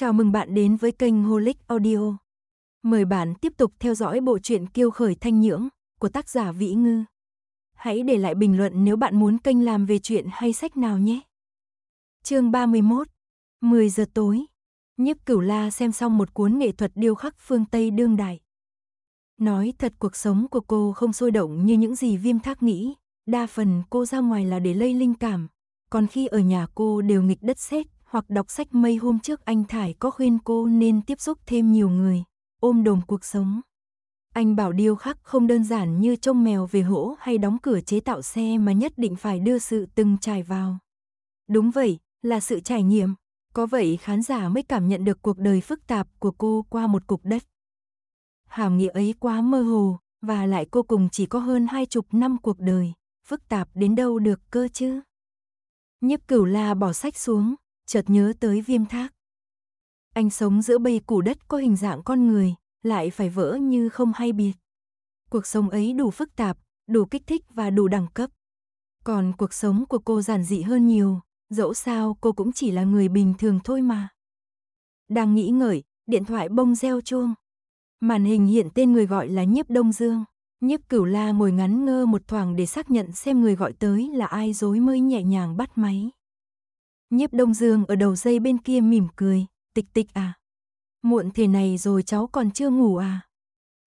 Chào mừng bạn đến với kênh Holic Audio. Mời bạn tiếp tục theo dõi bộ truyện Kiêu khởi thanh nhưỡng của tác giả Vĩ Ngư. Hãy để lại bình luận nếu bạn muốn kênh làm về chuyện hay sách nào nhé. Chương 31. 10 giờ tối. Nhiếp Cửu La xem xong một cuốn nghệ thuật điêu khắc phương Tây đương đại. Nói thật cuộc sống của cô không sôi động như những gì Viêm Thác nghĩ, đa phần cô ra ngoài là để lây linh cảm, còn khi ở nhà cô đều nghịch đất sét hoặc đọc sách mây hôm trước anh Thải có khuyên cô nên tiếp xúc thêm nhiều người, ôm đồm cuộc sống. Anh bảo điêu khắc không đơn giản như trông mèo về hỗ hay đóng cửa chế tạo xe mà nhất định phải đưa sự từng trải vào. Đúng vậy, là sự trải nghiệm. Có vậy khán giả mới cảm nhận được cuộc đời phức tạp của cô qua một cục đất. Hàm nghĩa ấy quá mơ hồ, và lại cô cùng chỉ có hơn hai chục năm cuộc đời. Phức tạp đến đâu được cơ chứ? Nhiếp cửu la bỏ sách xuống, chợt nhớ tới viêm thác. Anh sống giữa bầy củ đất có hình dạng con người, lại phải vỡ như không hay biệt. Cuộc sống ấy đủ phức tạp, đủ kích thích và đủ đẳng cấp. Còn cuộc sống của cô giản dị hơn nhiều, dẫu sao cô cũng chỉ là người bình thường thôi mà. Đang nghĩ ngợi, điện thoại bông reo chuông. Màn hình hiện tên người gọi là Nhiếp Đông Dương. Nhiếp Cửu La ngồi ngắn ngơ một thoảng để xác nhận xem người gọi tới là ai rồi mới nhẹ nhàng bắt máy. Nhiếp Đông Dương ở đầu dây bên kia mỉm cười, tịch tịch à. Muộn thế này rồi cháu còn chưa ngủ à.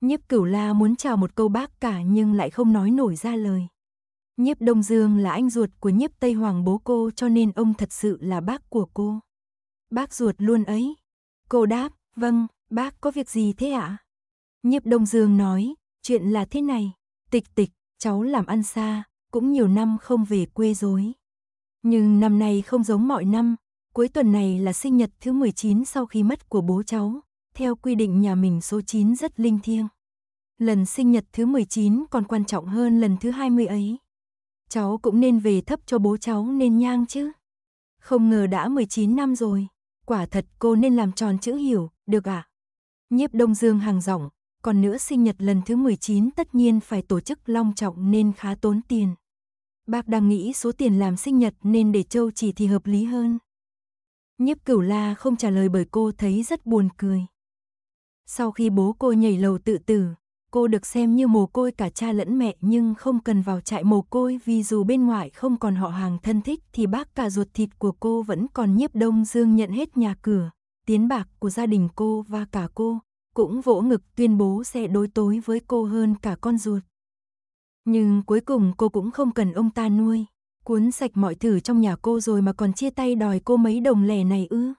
Nhiếp Cửu La muốn chào một câu bác cả nhưng lại không nói nổi ra lời. Nhiếp Đông Dương là anh ruột của Nhiếp Tây Hoàng bố cô cho nên ông thật sự là bác của cô. Bác ruột luôn ấy. Cô đáp, vâng, bác có việc gì thế ạ? À? Nhiếp Đông Dương nói, chuyện là thế này. Tịch tịch, cháu làm ăn xa, cũng nhiều năm không về quê rồi. Nhưng năm nay không giống mọi năm, cuối tuần này là sinh nhật thứ 19 sau khi mất của bố cháu, theo quy định nhà mình số 9 rất linh thiêng. Lần sinh nhật thứ 19 còn quan trọng hơn lần thứ 20 ấy. Cháu cũng nên về thấp cho bố cháu nên nhang chứ. Không ngờ đã 19 năm rồi, quả thật cô nên làm tròn chữ hiểu, được ạ. À? Nhiếp Đông Dương hàng rỏng, còn nữa sinh nhật lần thứ 19 tất nhiên phải tổ chức long trọng nên khá tốn tiền. Bác đang nghĩ số tiền làm sinh nhật nên để Châu chỉ thì hợp lý hơn. Nhiếp cửu la không trả lời bởi cô thấy rất buồn cười. Sau khi bố cô nhảy lầu tự tử, cô được xem như mồ côi cả cha lẫn mẹ nhưng không cần vào trại mồ côi vì dù bên ngoại không còn họ hàng thân thích thì bác cả ruột thịt của cô vẫn còn nhiếp đông dương nhận hết nhà cửa, tiến bạc của gia đình cô và cả cô, cũng vỗ ngực tuyên bố sẽ đối tối với cô hơn cả con ruột. Nhưng cuối cùng cô cũng không cần ông ta nuôi. Cuốn sạch mọi thứ trong nhà cô rồi mà còn chia tay đòi cô mấy đồng lẻ này ư.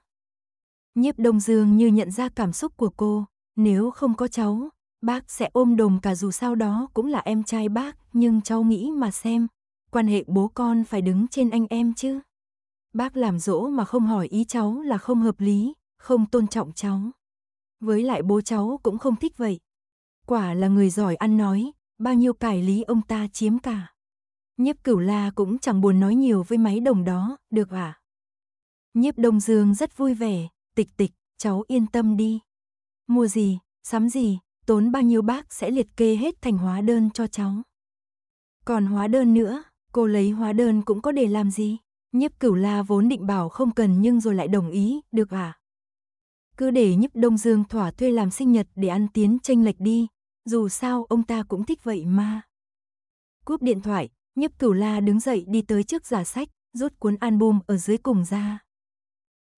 Nhiếp Đông Dương như nhận ra cảm xúc của cô. Nếu không có cháu, bác sẽ ôm đồm cả dù sao đó cũng là em trai bác. Nhưng cháu nghĩ mà xem, quan hệ bố con phải đứng trên anh em chứ. Bác làm dỗ mà không hỏi ý cháu là không hợp lý, không tôn trọng cháu. Với lại bố cháu cũng không thích vậy. Quả là người giỏi ăn nói, bao nhiêu cải lý ông ta chiếm cả. Nhiếp cửu la cũng chẳng buồn nói nhiều với máy đồng đó, được ạ. À? Nhiếp đông dương rất vui vẻ, tịch tịch, cháu yên tâm đi. Mua gì, sắm gì, tốn bao nhiêu bác sẽ liệt kê hết thành hóa đơn cho cháu. Còn hóa đơn nữa, cô lấy hóa đơn cũng có để làm gì? Nhiếp cửu la vốn định bảo không cần nhưng rồi lại đồng ý, được à? Cứ để nhiếp đông dương thỏa thuê làm sinh nhật để ăn tiến tranh lệch đi, dù sao ông ta cũng thích vậy mà. Cúp điện thoại, nhiếp cửu la đứng dậy đi tới trước giả sách, rút cuốn album ở dưới cùng ra.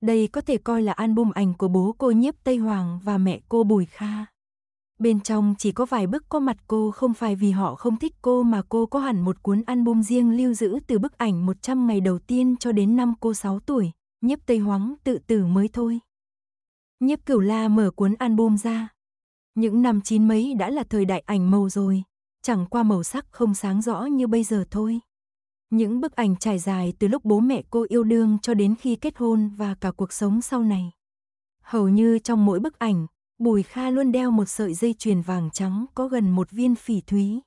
Đây có thể coi là album ảnh của bố cô nhiếp Tây Hoàng và mẹ cô Bùi Kha. Bên trong chỉ có vài bức có mặt cô không phải vì họ không thích cô mà cô có hẳn một cuốn album riêng lưu giữ từ bức ảnh 100 ngày đầu tiên cho đến năm cô 6 tuổi, nhiếp Tây hoàng tự tử mới thôi. Nhiếp Cửu La mở cuốn album ra, những năm chín mấy đã là thời đại ảnh màu rồi, chẳng qua màu sắc không sáng rõ như bây giờ thôi. Những bức ảnh trải dài từ lúc bố mẹ cô yêu đương cho đến khi kết hôn và cả cuộc sống sau này. Hầu như trong mỗi bức ảnh, Bùi Kha luôn đeo một sợi dây chuyền vàng trắng có gần một viên phỉ thúy.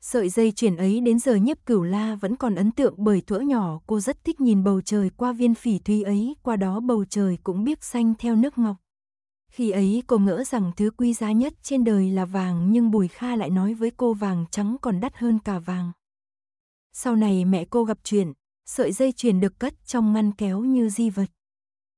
Sợi dây chuyền ấy đến giờ nhiếp cửu la vẫn còn ấn tượng bởi thuở nhỏ cô rất thích nhìn bầu trời qua viên phỉ thúy ấy, qua đó bầu trời cũng biết xanh theo nước ngọc. Khi ấy cô ngỡ rằng thứ quý giá nhất trên đời là vàng nhưng Bùi Kha lại nói với cô vàng trắng còn đắt hơn cả vàng. Sau này mẹ cô gặp chuyện, sợi dây chuyền được cất trong ngăn kéo như di vật.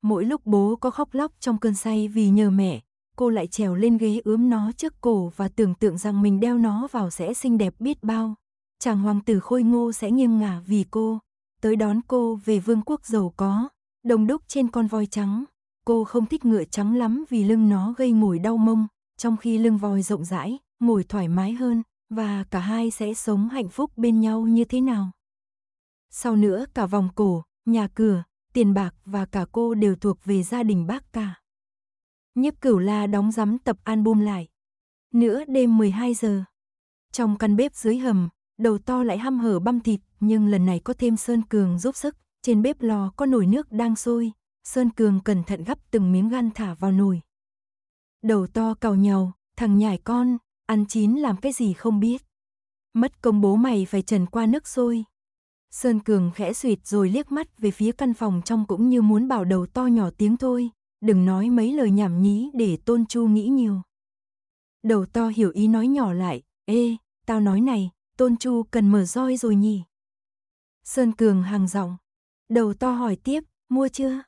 Mỗi lúc bố có khóc lóc trong cơn say vì nhờ mẹ, cô lại trèo lên ghế ướm nó trước cổ và tưởng tượng rằng mình đeo nó vào sẽ xinh đẹp biết bao. Chàng hoàng tử khôi ngô sẽ nghiêng ngả vì cô, tới đón cô về vương quốc giàu có, đồng đúc trên con voi trắng cô không thích ngựa trắng lắm vì lưng nó gây mùi đau mông, trong khi lưng voi rộng rãi, ngồi thoải mái hơn, và cả hai sẽ sống hạnh phúc bên nhau như thế nào. Sau nữa cả vòng cổ, nhà cửa, tiền bạc và cả cô đều thuộc về gia đình bác cả. Nhiếp cửu la đóng rắm tập album lại. Nữa đêm 12 giờ. Trong căn bếp dưới hầm, đầu to lại hăm hở băm thịt nhưng lần này có thêm Sơn Cường giúp sức. Trên bếp lò có nồi nước đang sôi, Sơn Cường cẩn thận gắp từng miếng gan thả vào nồi. Đầu to cào nhàu, thằng nhảy con, ăn chín làm cái gì không biết. Mất công bố mày phải trần qua nước sôi. Sơn Cường khẽ suyệt rồi liếc mắt về phía căn phòng trong cũng như muốn bảo đầu to nhỏ tiếng thôi, đừng nói mấy lời nhảm nhí để Tôn Chu nghĩ nhiều. Đầu to hiểu ý nói nhỏ lại, ê, tao nói này, Tôn Chu cần mở roi rồi nhỉ. Sơn Cường hàng giọng, đầu to hỏi tiếp, mua chưa?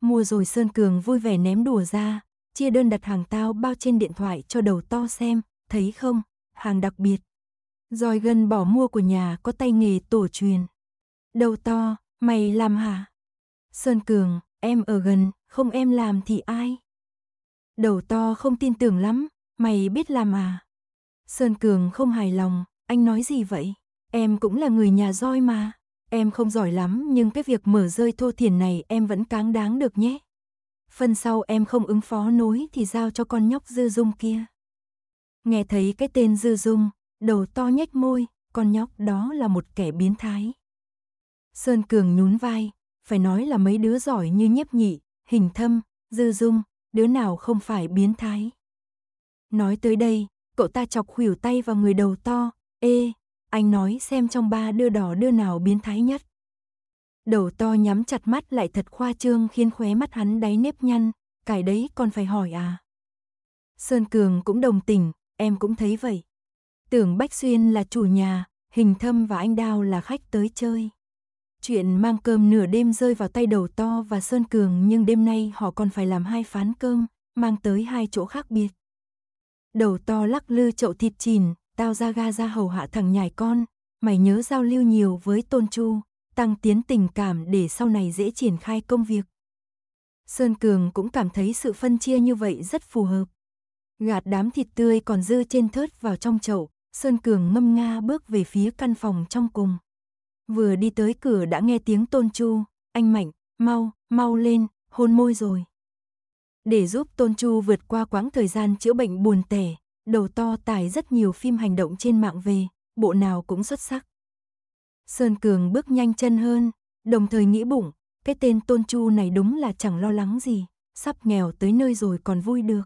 Mua rồi Sơn Cường vui vẻ ném đùa ra, chia đơn đặt hàng tao bao trên điện thoại cho đầu to xem, thấy không, hàng đặc biệt. Rồi gần bỏ mua của nhà có tay nghề tổ truyền. Đầu to, mày làm hả? Sơn Cường, em ở gần, không em làm thì ai? Đầu to không tin tưởng lắm, mày biết làm à? Sơn Cường không hài lòng, anh nói gì vậy? Em cũng là người nhà roi mà. Em không giỏi lắm nhưng cái việc mở rơi thô thiển này em vẫn cáng đáng được nhé. Phần sau em không ứng phó nối thì giao cho con nhóc dư dung kia. Nghe thấy cái tên dư dung, đầu to nhếch môi, con nhóc đó là một kẻ biến thái. Sơn Cường nhún vai, phải nói là mấy đứa giỏi như nhiếp nhị, hình thâm, dư dung, đứa nào không phải biến thái. Nói tới đây, cậu ta chọc khuỷu tay vào người đầu to, ê, anh nói xem trong ba đưa đỏ đưa nào biến thái nhất. Đầu to nhắm chặt mắt lại thật khoa trương khiến khóe mắt hắn đáy nếp nhăn, cái đấy còn phải hỏi à. Sơn Cường cũng đồng tình, em cũng thấy vậy. Tưởng Bách Xuyên là chủ nhà, hình thâm và anh Đao là khách tới chơi. Chuyện mang cơm nửa đêm rơi vào tay đầu to và Sơn Cường nhưng đêm nay họ còn phải làm hai phán cơm, mang tới hai chỗ khác biệt. Đầu to lắc lư chậu thịt chìn, tao ra ga ra hầu hạ thằng nhài con, mày nhớ giao lưu nhiều với Tôn Chu, tăng tiến tình cảm để sau này dễ triển khai công việc. Sơn Cường cũng cảm thấy sự phân chia như vậy rất phù hợp. Gạt đám thịt tươi còn dư trên thớt vào trong chậu, Sơn Cường ngâm nga bước về phía căn phòng trong cùng. Vừa đi tới cửa đã nghe tiếng Tôn Chu, anh Mạnh, mau, mau lên, hôn môi rồi. Để giúp Tôn Chu vượt qua quãng thời gian chữa bệnh buồn tẻ, đầu to tải rất nhiều phim hành động trên mạng về, bộ nào cũng xuất sắc. Sơn Cường bước nhanh chân hơn, đồng thời nghĩ bụng, cái tên Tôn Chu này đúng là chẳng lo lắng gì, sắp nghèo tới nơi rồi còn vui được.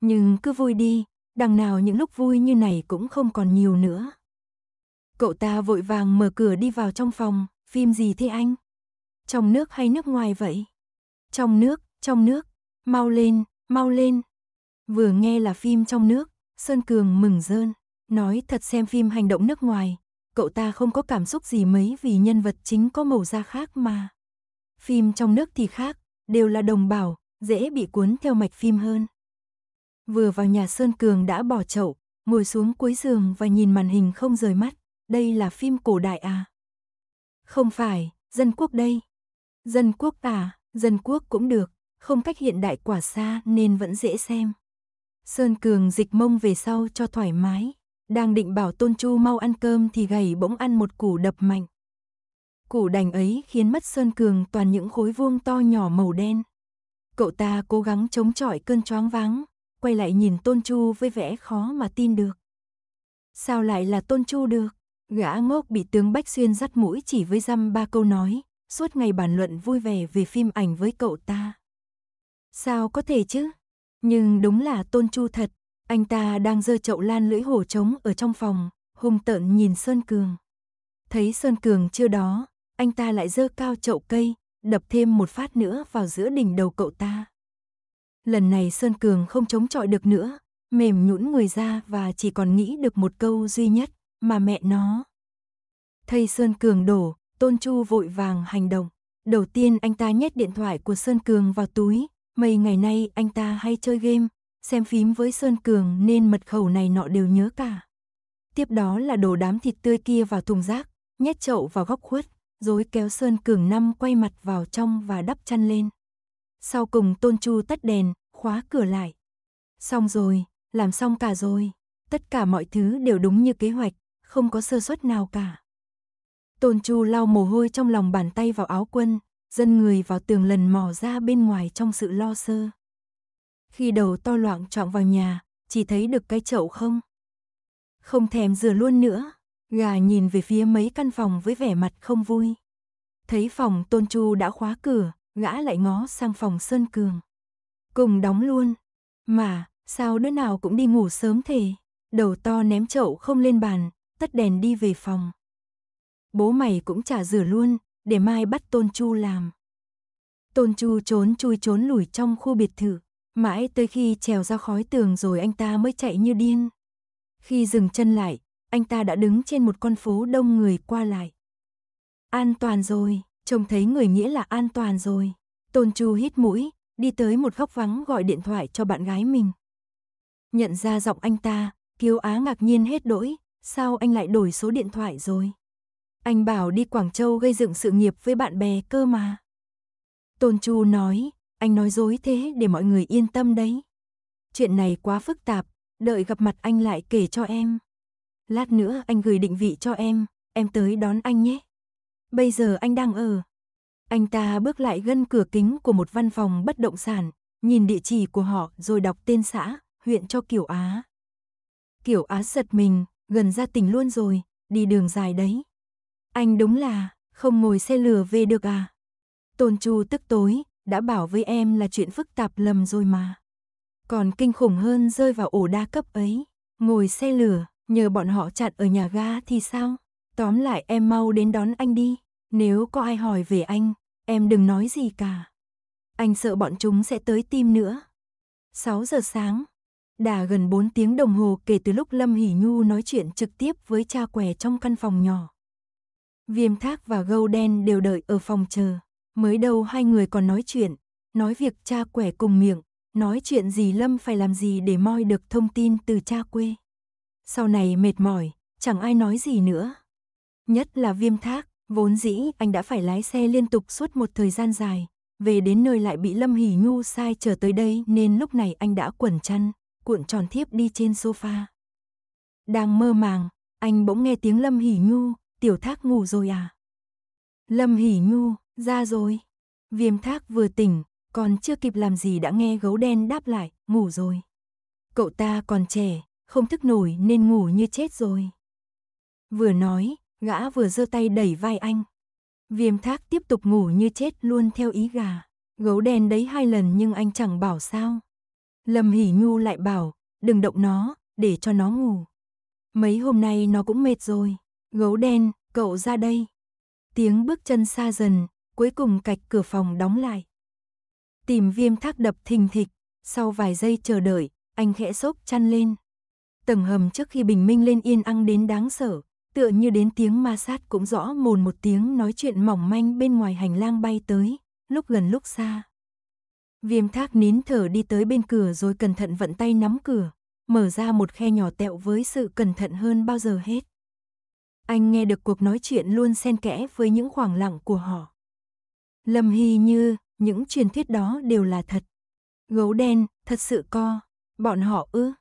Nhưng cứ vui đi, đằng nào những lúc vui như này cũng không còn nhiều nữa. Cậu ta vội vàng mở cửa đi vào trong phòng, phim gì thế anh? Trong nước hay nước ngoài vậy? Trong nước, trong nước, mau lên, mau lên. Vừa nghe là phim trong nước, Sơn Cường mừng rơn, nói thật xem phim hành động nước ngoài, cậu ta không có cảm xúc gì mấy vì nhân vật chính có màu da khác mà. Phim trong nước thì khác, đều là đồng bào, dễ bị cuốn theo mạch phim hơn. Vừa vào nhà Sơn Cường đã bỏ chậu, ngồi xuống cuối giường và nhìn màn hình không rời mắt, đây là phim cổ đại à? Không phải, dân quốc đây. Dân quốc à, dân quốc cũng được, không cách hiện đại quả xa nên vẫn dễ xem. Sơn Cường dịch mông về sau cho thoải mái, đang định bảo Tôn Chu mau ăn cơm thì gầy bỗng ăn một củ đập mạnh. Củ đành ấy khiến mất Sơn Cường toàn những khối vuông to nhỏ màu đen. Cậu ta cố gắng chống chọi cơn choáng váng, quay lại nhìn Tôn Chu với vẻ khó mà tin được. Sao lại là Tôn Chu được? Gã ngốc bị tướng Bách Xuyên dắt mũi chỉ với dăm ba câu nói, suốt ngày bàn luận vui vẻ về phim ảnh với cậu ta. Sao có thể chứ? Nhưng đúng là Tôn Chu thật, anh ta đang dơ chậu lan lưỡi hổ trống ở trong phòng, hung tợn nhìn Sơn Cường. Thấy Sơn Cường chưa đó, anh ta lại dơ cao chậu cây, đập thêm một phát nữa vào giữa đỉnh đầu cậu ta. Lần này Sơn Cường không chống chọi được nữa, mềm nhũn người ra và chỉ còn nghĩ được một câu duy nhất, mà mẹ nó. Thầy Sơn Cường đổ, Tôn Chu vội vàng hành động. Đầu tiên anh ta nhét điện thoại của Sơn Cường vào túi, Mấy ngày nay anh ta hay chơi game, xem phím với Sơn Cường nên mật khẩu này nọ đều nhớ cả. Tiếp đó là đổ đám thịt tươi kia vào thùng rác, nhét chậu vào góc khuất, rồi kéo Sơn Cường năm quay mặt vào trong và đắp chăn lên. Sau cùng Tôn Chu tắt đèn, khóa cửa lại. Xong rồi, làm xong cả rồi. Tất cả mọi thứ đều đúng như kế hoạch, không có sơ suất nào cả. Tôn Chu lau mồ hôi trong lòng bàn tay vào áo quân, dân người vào tường lần mò ra bên ngoài trong sự lo sơ. Khi đầu to loạn trọng vào nhà, chỉ thấy được cái chậu không. Không thèm rửa luôn nữa, gà nhìn về phía mấy căn phòng với vẻ mặt không vui. Thấy phòng tôn chu đã khóa cửa, gã lại ngó sang phòng Sơn Cường. Cùng đóng luôn, mà sao đứa nào cũng đi ngủ sớm thế, đầu to ném chậu không lên bàn, tắt đèn đi về phòng. Bố mày cũng chả rửa luôn, để mai bắt Tôn Chu làm. Tôn Chu trốn chui trốn lủi trong khu biệt thự, mãi tới khi trèo ra khói tường rồi anh ta mới chạy như điên. Khi dừng chân lại, anh ta đã đứng trên một con phố đông người qua lại. An toàn rồi, trông thấy người nghĩa là an toàn rồi. Tôn Chu hít mũi, đi tới một góc vắng gọi điện thoại cho bạn gái mình. Nhận ra giọng anh ta, Kiều Á ngạc nhiên hết đỗi, sao anh lại đổi số điện thoại rồi? Anh bảo đi Quảng Châu gây dựng sự nghiệp với bạn bè cơ mà. Tôn Chu nói, anh nói dối thế để mọi người yên tâm đấy. Chuyện này quá phức tạp, đợi gặp mặt anh lại kể cho em. Lát nữa anh gửi định vị cho em, em tới đón anh nhé. Bây giờ anh đang ở. Anh ta bước lại gần cửa kính của một văn phòng bất động sản, nhìn địa chỉ của họ rồi đọc tên xã, huyện cho Kiểu Á. Kiểu Á giật mình, gần ra tỉnh luôn rồi, đi đường dài đấy. Anh đúng là, không ngồi xe lửa về được à? Tôn Chu tức tối, đã bảo với em là chuyện phức tạp lầm rồi mà. Còn kinh khủng hơn rơi vào ổ đa cấp ấy. Ngồi xe lửa, nhờ bọn họ chặn ở nhà ga thì sao? Tóm lại em mau đến đón anh đi. Nếu có ai hỏi về anh, em đừng nói gì cả. Anh sợ bọn chúng sẽ tới tim nữa. 6 giờ sáng, đã gần 4 tiếng đồng hồ kể từ lúc Lâm Hỷ Nhu nói chuyện trực tiếp với cha què trong căn phòng nhỏ. Viêm Thác và Gâu Đen đều đợi ở phòng chờ. Mới đầu hai người còn nói chuyện, nói việc cha quẻ cùng miệng, nói chuyện gì Lâm phải làm gì để moi được thông tin từ cha quê. Sau này mệt mỏi, chẳng ai nói gì nữa. Nhất là Viêm Thác, vốn dĩ anh đã phải lái xe liên tục suốt một thời gian dài, về đến nơi lại bị Lâm Hỉ Nhu sai chờ tới đây nên lúc này anh đã quẩn chăn, cuộn tròn thiếp đi trên sofa. Đang mơ màng, anh bỗng nghe tiếng Lâm Hỉ Nhu, tiểu thác ngủ rồi à? Lâm hỉ nhu, ra rồi. Viêm thác vừa tỉnh, còn chưa kịp làm gì đã nghe gấu đen đáp lại, ngủ rồi. Cậu ta còn trẻ, không thức nổi nên ngủ như chết rồi. Vừa nói, gã vừa giơ tay đẩy vai anh. Viêm thác tiếp tục ngủ như chết luôn theo ý gà. Gấu đen đấy hai lần nhưng anh chẳng bảo sao. Lâm Hỉ Nhu lại bảo, đừng động nó, để cho nó ngủ. Mấy hôm nay nó cũng mệt rồi. Gấu đen, cậu ra đây. Tiếng bước chân xa dần, cuối cùng cạch cửa phòng đóng lại. Tìm viêm thác đập thình thịch, sau vài giây chờ đợi, anh khẽ xốp chăn lên. Tầng hầm trước khi bình minh lên yên ăng đến đáng sợ, tựa như đến tiếng ma sát cũng rõ mồn một tiếng nói chuyện mỏng manh bên ngoài hành lang bay tới, lúc gần lúc xa. Viêm thác nín thở đi tới bên cửa rồi cẩn thận vận tay nắm cửa, mở ra một khe nhỏ tẹo với sự cẩn thận hơn bao giờ hết. Anh nghe được cuộc nói chuyện luôn xen kẽ với những khoảng lặng của họ. Lâm Hy như, những truyền thuyết đó đều là thật. Gấu đen, thật sự co, bọn họ ư.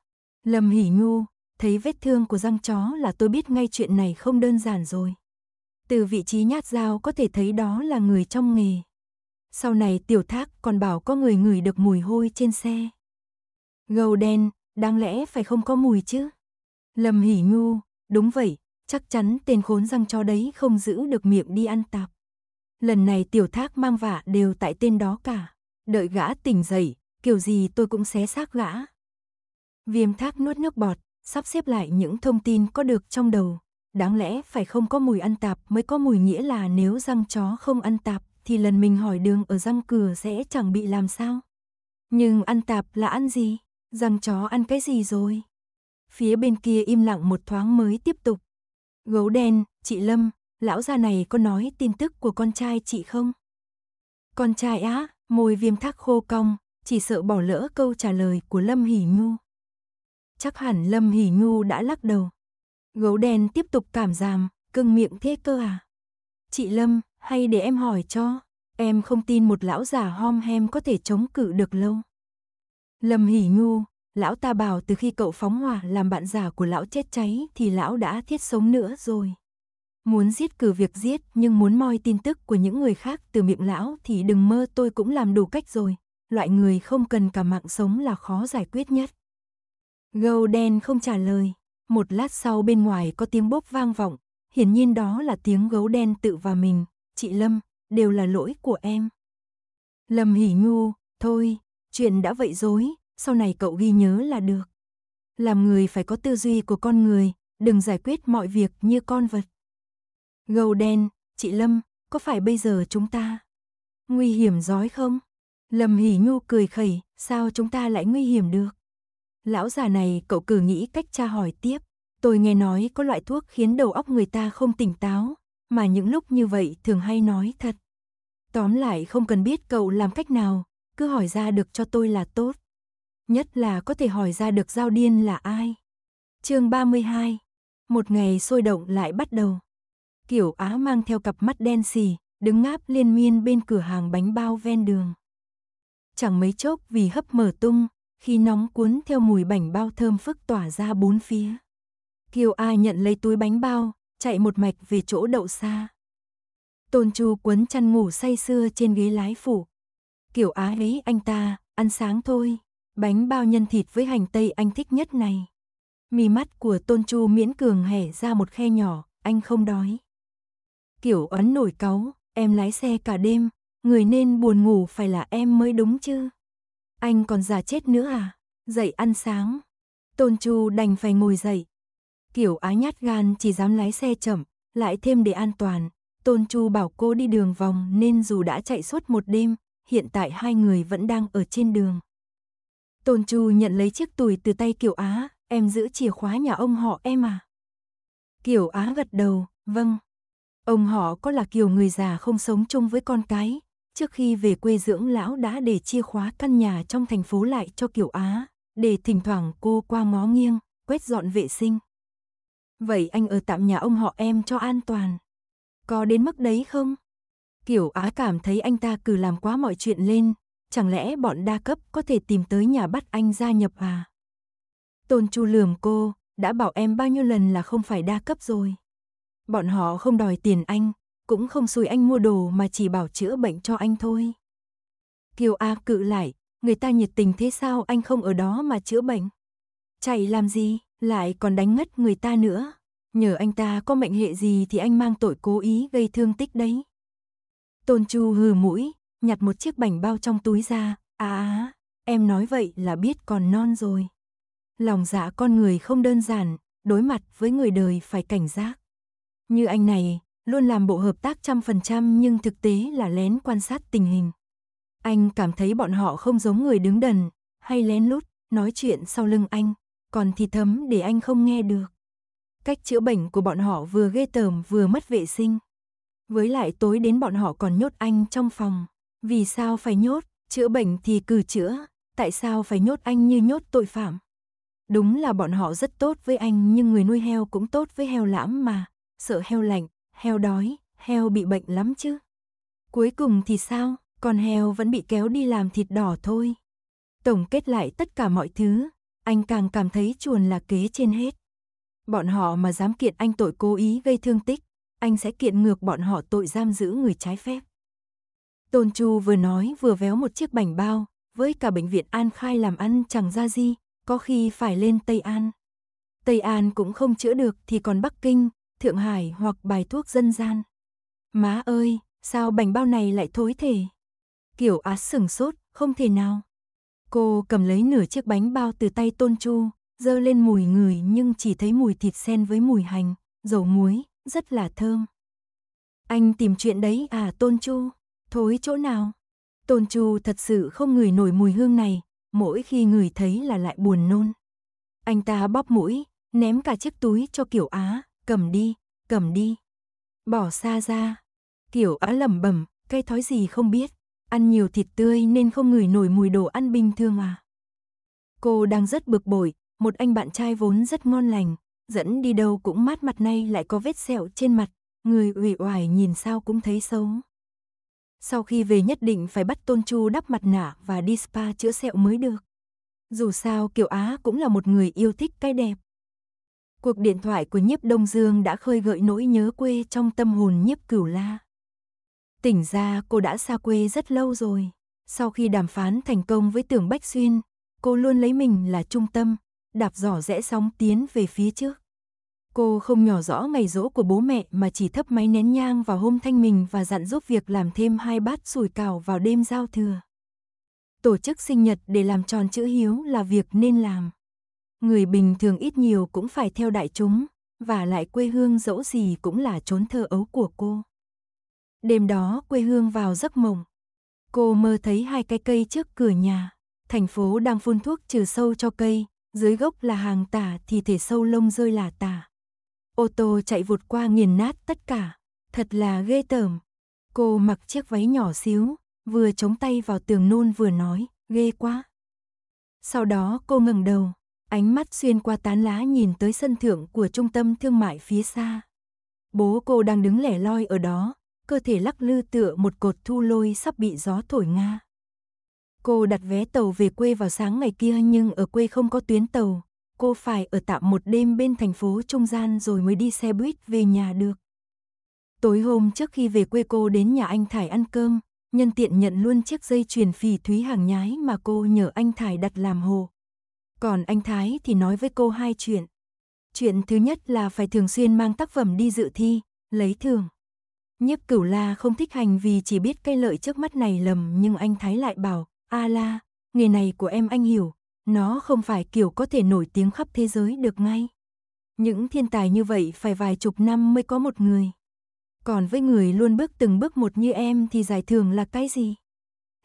Lâm Hỷ Nhu, thấy vết thương của răng chó là tôi biết ngay chuyện này không đơn giản rồi. Từ vị trí nhát dao có thể thấy đó là người trong nghề. Sau này tiểu thác còn bảo có người ngửi được mùi hôi trên xe. Gầu đen, đáng lẽ phải không có mùi chứ? Lâm Hỷ Nhu, đúng vậy, chắc chắn tên khốn răng chó đấy không giữ được miệng đi ăn tạp. Lần này tiểu thác mang vả đều tại tên đó cả, đợi gã tỉnh dậy, kiểu gì tôi cũng xé xác gã. Viêm thác nuốt nước bọt, sắp xếp lại những thông tin có được trong đầu. Đáng lẽ phải không có mùi ăn tạp mới có mùi nghĩa là nếu răng chó không ăn tạp thì lần mình hỏi đường ở răng cửa sẽ chẳng bị làm sao. Nhưng ăn tạp là ăn gì? Răng chó ăn cái gì rồi? Phía bên kia im lặng một thoáng mới tiếp tục. Gấu đen, chị Lâm, lão già này có nói tin tức của con trai chị không? Con trai á, môi viêm thác khô cong, chỉ sợ bỏ lỡ câu trả lời của Lâm Hỷ Nhu. Chắc hẳn Lâm Hỷ Nhu đã lắc đầu. Gấu đen tiếp tục cảm giảm, cưng miệng thế cơ à? Chị Lâm, hay để em hỏi cho, em không tin một lão già hom hem có thể chống cự được lâu. Lâm Hỷ Nhu, Lão ta bảo từ khi cậu phóng hỏa làm bạn giả của lão chết cháy thì lão đã thiết sống nữa rồi. Muốn giết cử việc giết nhưng muốn moi tin tức của những người khác từ miệng lão thì đừng mơ tôi cũng làm đủ cách rồi. Loại người không cần cả mạng sống là khó giải quyết nhất. Gâu đen không trả lời. Một lát sau bên ngoài có tiếng bốp vang vọng. Hiển nhiên đó là tiếng gấu đen tự vào mình. Chị Lâm, đều là lỗi của em. Lâm hỉ nhu, thôi, chuyện đã vậy rồi sau này cậu ghi nhớ là được. Làm người phải có tư duy của con người, đừng giải quyết mọi việc như con vật. Gầu đen, chị Lâm, có phải bây giờ chúng ta nguy hiểm giói không? Lâm Hỷ Nhu cười khẩy, sao chúng ta lại nguy hiểm được? Lão già này cậu cứ nghĩ cách tra hỏi tiếp, tôi nghe nói có loại thuốc khiến đầu óc người ta không tỉnh táo, mà những lúc như vậy thường hay nói thật. Tóm lại không cần biết cậu làm cách nào, cứ hỏi ra được cho tôi là tốt. Nhất là có thể hỏi ra được giao điên là ai. chương 32. Một ngày sôi động lại bắt đầu. Kiểu Á mang theo cặp mắt đen xì, đứng ngáp liên miên bên cửa hàng bánh bao ven đường. Chẳng mấy chốc vì hấp mở tung, khi nóng cuốn theo mùi bánh bao thơm phức tỏa ra bốn phía. Kiều A nhận lấy túi bánh bao, chạy một mạch về chỗ đậu xa. Tôn Chu quấn chăn ngủ say sưa trên ghế lái phủ. Kiểu Á ấy anh ta, ăn sáng thôi, Bánh bao nhân thịt với hành tây anh thích nhất này. Mì mắt của Tôn Chu miễn cường hẻ ra một khe nhỏ, anh không đói. Kiểu ấn nổi cáu, em lái xe cả đêm, người nên buồn ngủ phải là em mới đúng chứ. Anh còn già chết nữa à? Dậy ăn sáng. Tôn Chu đành phải ngồi dậy. Kiểu á nhát gan chỉ dám lái xe chậm, lại thêm để an toàn. Tôn Chu bảo cô đi đường vòng nên dù đã chạy suốt một đêm, hiện tại hai người vẫn đang ở trên đường. Tôn Chu nhận lấy chiếc túi từ tay Kiều Á, em giữ chìa khóa nhà ông họ em à? Kiều Á gật đầu, vâng. Ông họ có là Kiều người già không sống chung với con cái, trước khi về quê dưỡng lão đã để chìa khóa căn nhà trong thành phố lại cho Kiều Á, để thỉnh thoảng cô qua ngó nghiêng, quét dọn vệ sinh. Vậy anh ở tạm nhà ông họ em cho an toàn. Có đến mức đấy không? Kiểu Á cảm thấy anh ta cử làm quá mọi chuyện lên, chẳng lẽ bọn đa cấp có thể tìm tới nhà bắt anh gia nhập à? Tôn Chu lườm cô, đã bảo em bao nhiêu lần là không phải đa cấp rồi. Bọn họ không đòi tiền anh, cũng không xui anh mua đồ mà chỉ bảo chữa bệnh cho anh thôi. Kiều A cự lại, người ta nhiệt tình thế sao anh không ở đó mà chữa bệnh? Chạy làm gì, lại còn đánh ngất người ta nữa. Nhờ anh ta có mệnh hệ gì thì anh mang tội cố ý gây thương tích đấy. Tôn Chu hừ mũi, nhặt một chiếc bảnh bao trong túi ra, á à, em nói vậy là biết còn non rồi. Lòng dạ con người không đơn giản, đối mặt với người đời phải cảnh giác. Như anh này, luôn làm bộ hợp tác trăm phần trăm nhưng thực tế là lén quan sát tình hình. Anh cảm thấy bọn họ không giống người đứng đần, hay lén lút, nói chuyện sau lưng anh, còn thì thấm để anh không nghe được. Cách chữa bệnh của bọn họ vừa ghê tởm vừa mất vệ sinh. Với lại tối đến bọn họ còn nhốt anh trong phòng. Vì sao phải nhốt, chữa bệnh thì cử chữa, tại sao phải nhốt anh như nhốt tội phạm? Đúng là bọn họ rất tốt với anh nhưng người nuôi heo cũng tốt với heo lãm mà, sợ heo lạnh, heo đói, heo bị bệnh lắm chứ. Cuối cùng thì sao, con heo vẫn bị kéo đi làm thịt đỏ thôi. Tổng kết lại tất cả mọi thứ, anh càng cảm thấy chuồn là kế trên hết. Bọn họ mà dám kiện anh tội cố ý gây thương tích, anh sẽ kiện ngược bọn họ tội giam giữ người trái phép. Tôn Chu vừa nói vừa véo một chiếc bảnh bao, với cả bệnh viện An Khai làm ăn chẳng ra gì, có khi phải lên Tây An. Tây An cũng không chữa được thì còn Bắc Kinh, Thượng Hải hoặc bài thuốc dân gian. Má ơi, sao bảnh bao này lại thối thể? Kiểu á sừng sốt, không thể nào. Cô cầm lấy nửa chiếc bánh bao từ tay Tôn Chu, dơ lên mùi người nhưng chỉ thấy mùi thịt sen với mùi hành, dầu muối, rất là thơm. Anh tìm chuyện đấy à Tôn Chu? Thối chỗ nào? Tôn Chu thật sự không ngửi nổi mùi hương này, mỗi khi ngửi thấy là lại buồn nôn. Anh ta bóp mũi, ném cả chiếc túi cho Kiểu Á, cầm đi, cầm đi. Bỏ xa ra. Kiểu Á lẩm bẩm, cây thói gì không biết, ăn nhiều thịt tươi nên không ngửi nổi mùi đồ ăn bình thường à. Cô đang rất bực bội, một anh bạn trai vốn rất ngon lành, dẫn đi đâu cũng mát mặt nay lại có vết sẹo trên mặt, người ủy oải nhìn sao cũng thấy xấu. Sau khi về nhất định phải bắt Tôn Chu đắp mặt nạ và đi spa chữa sẹo mới được. Dù sao Kiều Á cũng là một người yêu thích cái đẹp. Cuộc điện thoại của nhiếp Đông Dương đã khơi gợi nỗi nhớ quê trong tâm hồn nhiếp cửu la. Tỉnh ra cô đã xa quê rất lâu rồi. Sau khi đàm phán thành công với tưởng Bách Xuyên, cô luôn lấy mình là trung tâm, đạp giỏ rẽ sóng tiến về phía trước. Cô không nhỏ rõ ngày rỗ của bố mẹ mà chỉ thấp máy nén nhang vào hôm thanh mình và dặn giúp việc làm thêm hai bát sủi cảo vào đêm giao thừa. Tổ chức sinh nhật để làm tròn chữ hiếu là việc nên làm. Người bình thường ít nhiều cũng phải theo đại chúng, và lại quê hương dẫu gì cũng là chốn thơ ấu của cô. Đêm đó quê hương vào giấc mộng. Cô mơ thấy hai cái cây trước cửa nhà, thành phố đang phun thuốc trừ sâu cho cây, dưới gốc là hàng tả thì thể sâu lông rơi là tả. Ô tô chạy vụt qua nghiền nát tất cả. Thật là ghê tởm. Cô mặc chiếc váy nhỏ xíu, vừa chống tay vào tường nôn vừa nói, ghê quá. Sau đó cô ngẩng đầu, ánh mắt xuyên qua tán lá nhìn tới sân thượng của trung tâm thương mại phía xa. Bố cô đang đứng lẻ loi ở đó, cơ thể lắc lư tựa một cột thu lôi sắp bị gió thổi nga. Cô đặt vé tàu về quê vào sáng ngày kia nhưng ở quê không có tuyến tàu, cô phải ở tạm một đêm bên thành phố trung gian rồi mới đi xe buýt về nhà được. Tối hôm trước khi về quê cô đến nhà anh Thải ăn cơm, nhân tiện nhận luôn chiếc dây chuyền phỉ thúy hàng nhái mà cô nhờ anh Thải đặt làm hồ. Còn anh Thái thì nói với cô hai chuyện. Chuyện thứ nhất là phải thường xuyên mang tác phẩm đi dự thi, lấy thưởng. Nhiếp cửu la không thích hành vì chỉ biết cây lợi trước mắt này lầm nhưng anh Thái lại bảo, a la, nghề này của em anh hiểu, nó không phải kiểu có thể nổi tiếng khắp thế giới được ngay. Những thiên tài như vậy phải vài chục năm mới có một người. Còn với người luôn bước từng bước một như em thì giải thưởng là cái gì?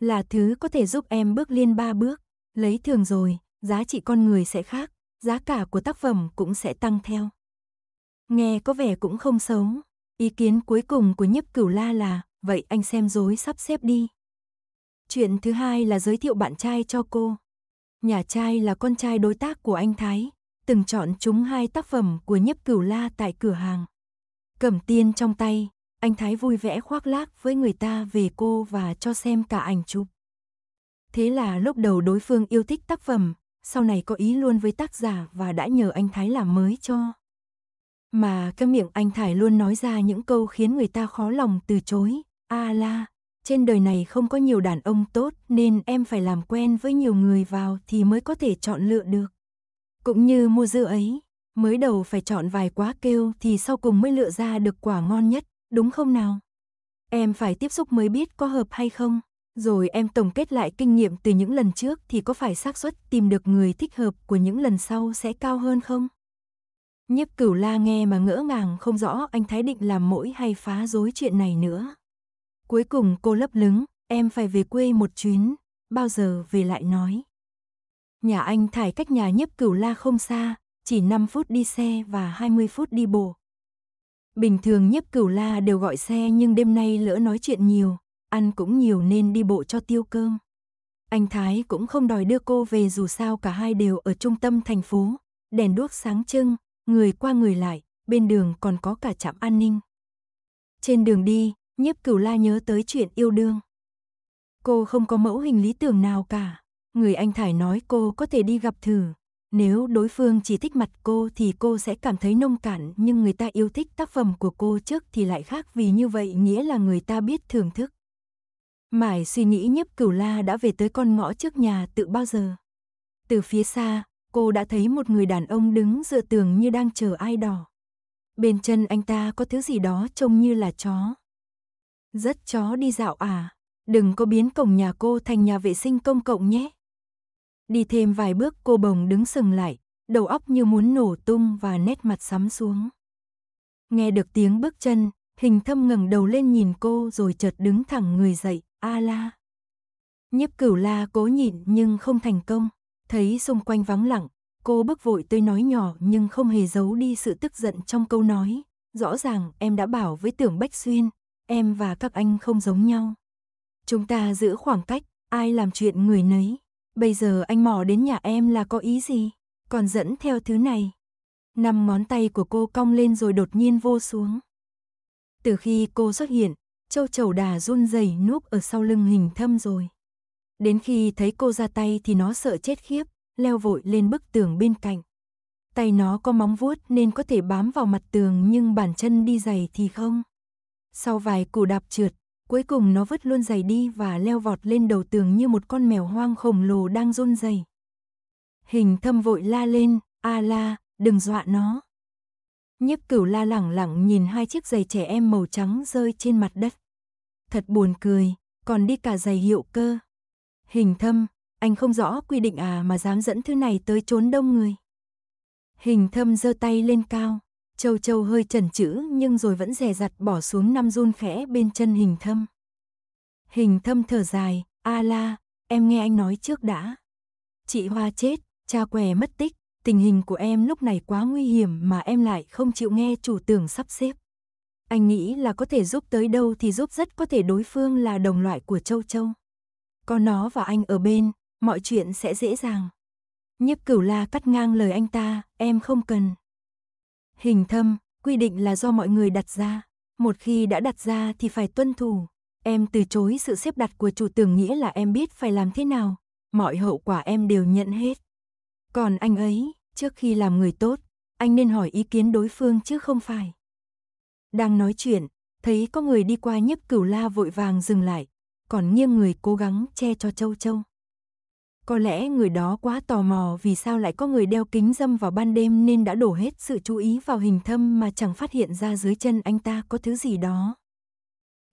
Là thứ có thể giúp em bước liên ba bước. Lấy thường rồi, giá trị con người sẽ khác, giá cả của tác phẩm cũng sẽ tăng theo. Nghe có vẻ cũng không xấu. Ý kiến cuối cùng của nhiếp cửu la là, vậy anh xem dối sắp xếp đi. Chuyện thứ hai là giới thiệu bạn trai cho cô. Nhà trai là con trai đối tác của anh Thái, từng chọn chúng hai tác phẩm của nhiếp cửu la tại cửa hàng. Cầm tiên trong tay, anh Thái vui vẻ khoác lác với người ta về cô và cho xem cả ảnh chụp. Thế là lúc đầu đối phương yêu thích tác phẩm, sau này có ý luôn với tác giả và đã nhờ anh Thái làm mới cho. Mà cái miệng anh Thái luôn nói ra những câu khiến người ta khó lòng từ chối, a la, trên đời này không có nhiều đàn ông tốt nên em phải làm quen với nhiều người vào thì mới có thể chọn lựa được. Cũng như mua dưa ấy, mới đầu phải chọn vài quá kêu thì sau cùng mới lựa ra được quả ngon nhất, đúng không nào? Em phải tiếp xúc mới biết có hợp hay không, rồi em tổng kết lại kinh nghiệm từ những lần trước thì có phải xác suất tìm được người thích hợp của những lần sau sẽ cao hơn không? Nhiếp cửu la nghe mà ngỡ ngàng không rõ anh Thái định làm mỗi hay phá rối chuyện này nữa. Cuối cùng cô lấp lứng, em phải về quê một chuyến, bao giờ về lại nói. Nhà anh thải cách nhà nhiếp cửu la không xa, chỉ 5 phút đi xe và 20 phút đi bộ. Bình thường nhiếp cửu la đều gọi xe nhưng đêm nay lỡ nói chuyện nhiều, ăn cũng nhiều nên đi bộ cho tiêu cơm. Anh Thái cũng không đòi đưa cô về dù sao cả hai đều ở trung tâm thành phố, đèn đuốc sáng trưng, người qua người lại, bên đường còn có cả trạm an ninh. Trên đường đi, Nhiếp cửu la nhớ tới chuyện yêu đương. Cô không có mẫu hình lý tưởng nào cả. Người anh Thải nói cô có thể đi gặp thử. Nếu đối phương chỉ thích mặt cô thì cô sẽ cảm thấy nông cạn nhưng người ta yêu thích tác phẩm của cô trước thì lại khác vì như vậy nghĩa là người ta biết thưởng thức. Mải suy nghĩ nhiếp cửu la đã về tới con ngõ trước nhà tự bao giờ. Từ phía xa, cô đã thấy một người đàn ông đứng dựa tường như đang chờ ai đó. Bên chân anh ta có thứ gì đó trông như là chó, rất chó đi dạo à, đừng có biến cổng nhà cô thành nhà vệ sinh công cộng nhé. Đi thêm vài bước cô bồng đứng sừng lại, đầu óc như muốn nổ tung và nét mặt sắm xuống. Nghe được tiếng bước chân, hình thâm ngẩng đầu lên nhìn cô rồi chợt đứng thẳng người dậy, a la. Nhiếp cửu la cố nhịn nhưng không thành công, thấy xung quanh vắng lặng, cô bước vội tươi nói nhỏ nhưng không hề giấu đi sự tức giận trong câu nói. Rõ ràng em đã bảo với tưởng Bách Xuyên, em và các anh không giống nhau. Chúng ta giữ khoảng cách, ai làm chuyện người nấy. Bây giờ anh mò đến nhà em là có ý gì? Còn dẫn theo thứ này. Năm ngón tay của cô cong lên rồi đột nhiên vô xuống. Từ khi cô xuất hiện, châu chầu đà run rẩy núp ở sau lưng hình thâm rồi. Đến khi thấy cô ra tay thì nó sợ chết khiếp, leo vội lên bức tường bên cạnh. Tay nó có móng vuốt nên có thể bám vào mặt tường nhưng bàn chân đi giày thì không. Sau vài củ đạp trượt, cuối cùng nó vứt luôn giày đi và leo vọt lên đầu tường như một con mèo hoang khổng lồ đang run rẩy. Hình thâm vội la lên, a à la, đừng dọa nó. Nhiếp cửu la lẳng lặng nhìn hai chiếc giày trẻ em màu trắng rơi trên mặt đất. Thật buồn cười, còn đi cả giày hiệu cơ. Hình thâm, anh không rõ quy định à mà dám dẫn thứ này tới trốn đông người. Hình thâm giơ tay lên cao. Châu Châu hơi chần chữ nhưng rồi vẫn rè dặt bỏ xuống năm run khẽ bên chân hình thâm. Hình thâm thở dài, a la, em nghe anh nói trước đã. Chị Hoa chết, cha què mất tích, tình hình của em lúc này quá nguy hiểm mà em lại không chịu nghe chủ tưởng sắp xếp. Anh nghĩ là có thể giúp tới đâu thì giúp rất có thể đối phương là đồng loại của Châu Châu. Có nó và anh ở bên, mọi chuyện sẽ dễ dàng. Nhiếp cửu la cắt ngang lời anh ta, em không cần. Hình thâm, quy định là do mọi người đặt ra. Một khi đã đặt ra thì phải tuân thủ. Em từ chối sự xếp đặt của chủ tưởng nghĩa là em biết phải làm thế nào. Mọi hậu quả em đều nhận hết. Còn anh ấy, trước khi làm người tốt, anh nên hỏi ý kiến đối phương chứ không phải. Đang nói chuyện, thấy có người đi qua nhấp cửu la vội vàng dừng lại, còn nghiêng người cố gắng che cho châu châu. Có lẽ người đó quá tò mò vì sao lại có người đeo kính dâm vào ban đêm nên đã đổ hết sự chú ý vào hình thâm mà chẳng phát hiện ra dưới chân anh ta có thứ gì đó.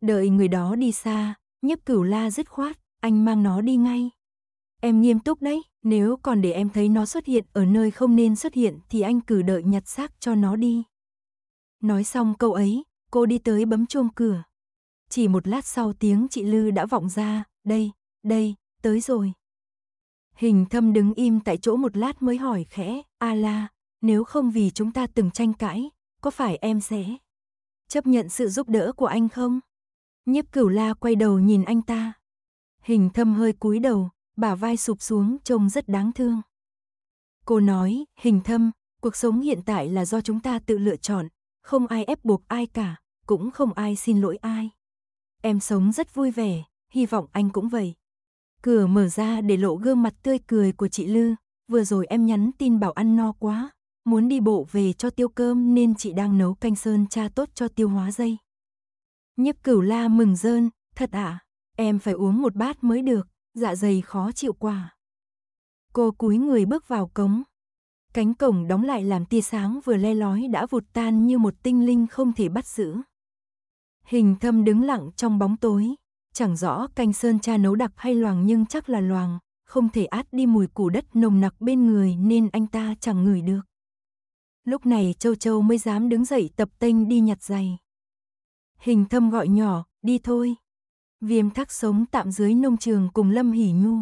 Đợi người đó đi xa, nhấp cửu la dứt khoát, anh mang nó đi ngay. Em nghiêm túc đấy, nếu còn để em thấy nó xuất hiện ở nơi không nên xuất hiện thì anh cử đợi nhặt xác cho nó đi. Nói xong câu ấy, cô đi tới bấm chuông cửa. Chỉ một lát sau tiếng chị Lư đã vọng ra, đây, đây, tới rồi. Hình thâm đứng im tại chỗ một lát mới hỏi khẽ, A la, nếu không vì chúng ta từng tranh cãi, có phải em sẽ chấp nhận sự giúp đỡ của anh không? Nhiếp cửu la quay đầu nhìn anh ta. Hình thâm hơi cúi đầu, bả vai sụp xuống trông rất đáng thương. Cô nói, hình thâm, cuộc sống hiện tại là do chúng ta tự lựa chọn, không ai ép buộc ai cả, cũng không ai xin lỗi ai. Em sống rất vui vẻ, hy vọng anh cũng vậy. Cửa mở ra để lộ gương mặt tươi cười của chị Lư. Vừa rồi em nhắn tin bảo ăn no quá, muốn đi bộ về cho tiêu cơm nên chị đang nấu canh sơn cha tốt cho tiêu hóa dây. Nhiếp cửu la mừng rơn, thật ạ, à? em phải uống một bát mới được, dạ dày khó chịu quả. Cô cúi người bước vào cống. Cánh cổng đóng lại làm tia sáng vừa le lói đã vụt tan như một tinh linh không thể bắt giữ. Hình thâm đứng lặng trong bóng tối, Chẳng rõ canh sơn cha nấu đặc hay loàng nhưng chắc là loàng, không thể át đi mùi củ đất nồng nặc bên người nên anh ta chẳng ngửi được. Lúc này Châu Châu mới dám đứng dậy tập tênh đi nhặt giày. Hình thâm gọi nhỏ, đi thôi. Viêm thắc sống tạm dưới nông trường cùng Lâm Hỷ Nhu.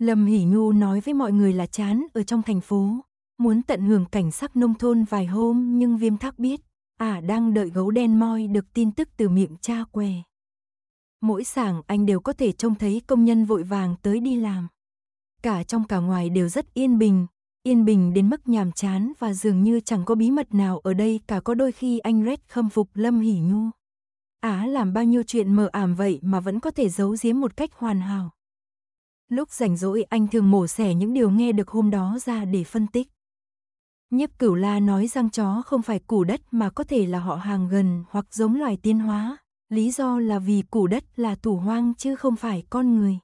Lâm Hỷ Nhu nói với mọi người là chán ở trong thành phố, muốn tận hưởng cảnh sắc nông thôn vài hôm nhưng Viêm thắc biết, à đang đợi gấu đen moi được tin tức từ miệng cha què mỗi sảng anh đều có thể trông thấy công nhân vội vàng tới đi làm. Cả trong cả ngoài đều rất yên bình, yên bình đến mức nhàm chán và dường như chẳng có bí mật nào ở đây cả có đôi khi anh Red khâm phục Lâm Hỉ Nhu. Á làm bao nhiêu chuyện mờ ảm vậy mà vẫn có thể giấu giếm một cách hoàn hảo. Lúc rảnh rỗi anh thường mổ xẻ những điều nghe được hôm đó ra để phân tích. Nhiếp cửu la nói rằng chó không phải củ đất mà có thể là họ hàng gần hoặc giống loài tiên hóa, lý do là vì củ đất là tủ hoang chứ không phải con người.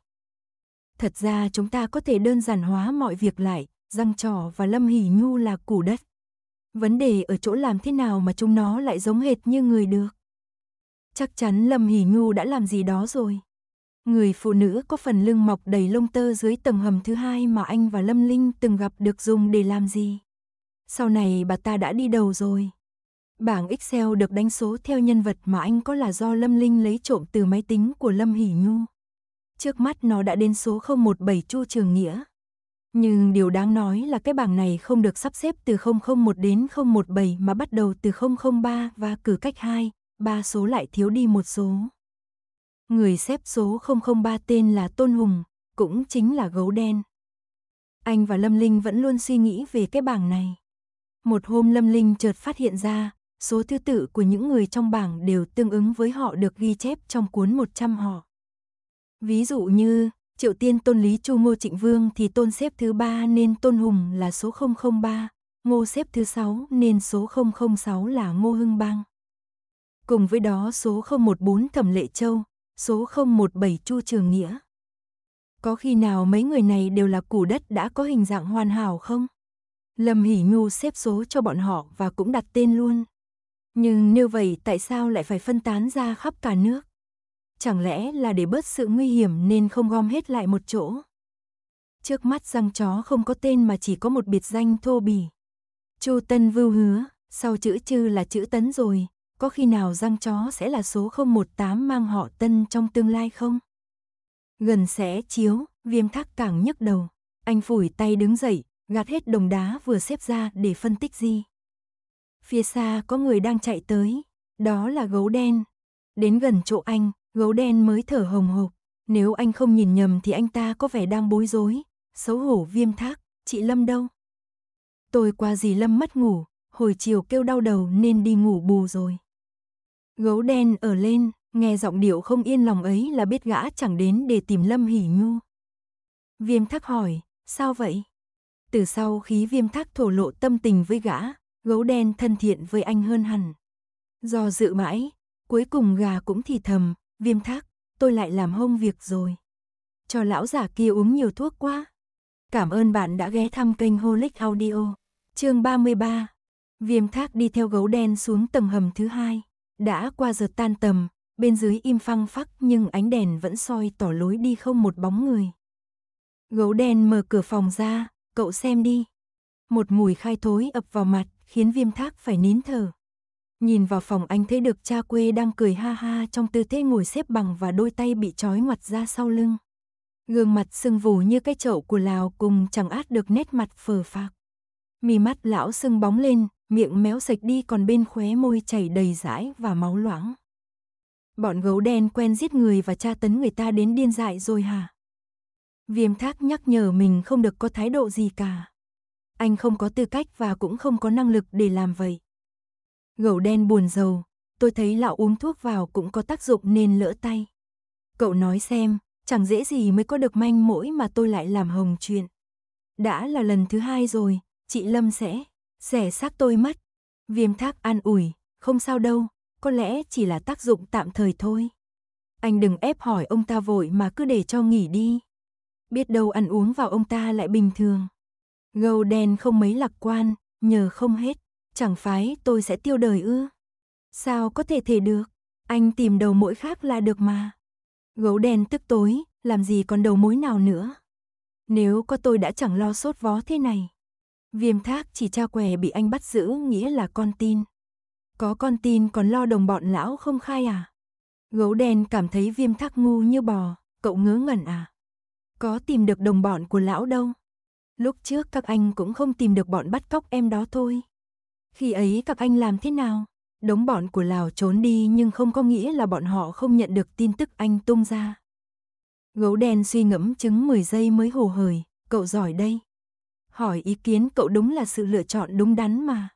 Thật ra chúng ta có thể đơn giản hóa mọi việc lại, răng trỏ và lâm hỉ nhu là củ đất. Vấn đề ở chỗ làm thế nào mà chúng nó lại giống hệt như người được. Chắc chắn Lâm Hỉ Nhu đã làm gì đó rồi. Người phụ nữ có phần lưng mọc đầy lông tơ dưới tầng hầm thứ hai mà anh và Lâm Linh từng gặp được dùng để làm gì. Sau này bà ta đã đi đầu rồi. Bảng Excel được đánh số theo nhân vật mà anh có là do Lâm Linh lấy trộm từ máy tính của Lâm Hỷ Nhu. Trước mắt nó đã đến số 017 Chu Trường Nghĩa. Nhưng điều đáng nói là cái bảng này không được sắp xếp từ 001 đến 017 mà bắt đầu từ 003 và cử cách 2, 3 số lại thiếu đi một số. Người xếp số 003 tên là Tôn Hùng, cũng chính là gấu đen. Anh và Lâm Linh vẫn luôn suy nghĩ về cái bảng này. Một hôm Lâm Linh chợt phát hiện ra, số thứ tự của những người trong bảng đều tương ứng với họ được ghi chép trong cuốn 100 họ. Ví dụ như, Triệu Tiên Tôn Lý Chu Ngô Trịnh Vương thì Tôn xếp thứ 3 nên Tôn Hùng là số 003, Ngô xếp thứ 6 nên số 006 là Ngô Hưng Bang. Cùng với đó số 014 Thẩm Lệ Châu, số 017 Chu Trường Nghĩa. Có khi nào mấy người này đều là củ đất đã có hình dạng hoàn hảo không? Lâm Hỷ Nhu xếp số cho bọn họ và cũng đặt tên luôn. Nhưng nếu vậy tại sao lại phải phân tán ra khắp cả nước? Chẳng lẽ là để bớt sự nguy hiểm nên không gom hết lại một chỗ? Trước mắt răng chó không có tên mà chỉ có một biệt danh thô bỉ. Chu Tân Vưu hứa, sau chữ chư là chữ tấn rồi, có khi nào răng chó sẽ là số 018 mang họ Tân trong tương lai không? Gần sẽ chiếu, viêm thác càng nhức đầu. Anh phủi tay đứng dậy, gạt hết đồng đá vừa xếp ra để phân tích gì phía xa có người đang chạy tới, đó là gấu đen. Đến gần chỗ anh, gấu đen mới thở hồng hộc, nếu anh không nhìn nhầm thì anh ta có vẻ đang bối rối, xấu hổ viêm thác, chị Lâm đâu? Tôi qua dì Lâm mất ngủ, hồi chiều kêu đau đầu nên đi ngủ bù rồi. Gấu đen ở lên, nghe giọng điệu không yên lòng ấy là biết gã chẳng đến để tìm Lâm Hỉ Nhu. Viêm thác hỏi, sao vậy? Từ sau khi viêm thác thổ lộ tâm tình với gã, gấu đen thân thiện với anh hơn hẳn. Do dự mãi, cuối cùng gà cũng thì thầm, viêm thác, tôi lại làm hông việc rồi. Cho lão giả kia uống nhiều thuốc quá. Cảm ơn bạn đã ghé thăm kênh Holic Audio. chương 33 Viêm thác đi theo gấu đen xuống tầng hầm thứ hai. Đã qua giờ tan tầm, bên dưới im phăng phắc nhưng ánh đèn vẫn soi tỏ lối đi không một bóng người. Gấu đen mở cửa phòng ra, cậu xem đi. Một mùi khai thối ập vào mặt, khiến viêm thác phải nín thở. Nhìn vào phòng anh thấy được cha quê đang cười ha ha trong tư thế ngồi xếp bằng và đôi tay bị trói ngoặt ra sau lưng. Gương mặt sưng vù như cái chậu của Lào cùng chẳng át được nét mặt phờ phạc. Mì mắt lão sưng bóng lên, miệng méo sạch đi còn bên khóe môi chảy đầy rãi và máu loãng. Bọn gấu đen quen giết người và tra tấn người ta đến điên dại rồi hả? Viêm thác nhắc nhở mình không được có thái độ gì cả anh không có tư cách và cũng không có năng lực để làm vậy. Gẩu đen buồn rầu, tôi thấy lão uống thuốc vào cũng có tác dụng nên lỡ tay. Cậu nói xem, chẳng dễ gì mới có được manh mỗi mà tôi lại làm hồng chuyện. Đã là lần thứ hai rồi, chị Lâm sẽ, xẻ xác tôi mất. Viêm thác an ủi, không sao đâu, có lẽ chỉ là tác dụng tạm thời thôi. Anh đừng ép hỏi ông ta vội mà cứ để cho nghỉ đi. Biết đâu ăn uống vào ông ta lại bình thường. Gâu đen không mấy lạc quan, nhờ không hết, chẳng phái tôi sẽ tiêu đời ư. Sao có thể thể được, anh tìm đầu mỗi khác là được mà. Gấu đen tức tối, làm gì còn đầu mối nào nữa. Nếu có tôi đã chẳng lo sốt vó thế này. Viêm thác chỉ cha què bị anh bắt giữ nghĩa là con tin. Có con tin còn lo đồng bọn lão không khai à? Gấu đen cảm thấy viêm thác ngu như bò, cậu ngớ ngẩn à? Có tìm được đồng bọn của lão đâu? Lúc trước các anh cũng không tìm được bọn bắt cóc em đó thôi. Khi ấy các anh làm thế nào? Đống bọn của Lào trốn đi nhưng không có nghĩa là bọn họ không nhận được tin tức anh tung ra. Gấu đen suy ngẫm chứng 10 giây mới hồ hời. cậu giỏi đây. Hỏi ý kiến cậu đúng là sự lựa chọn đúng đắn mà.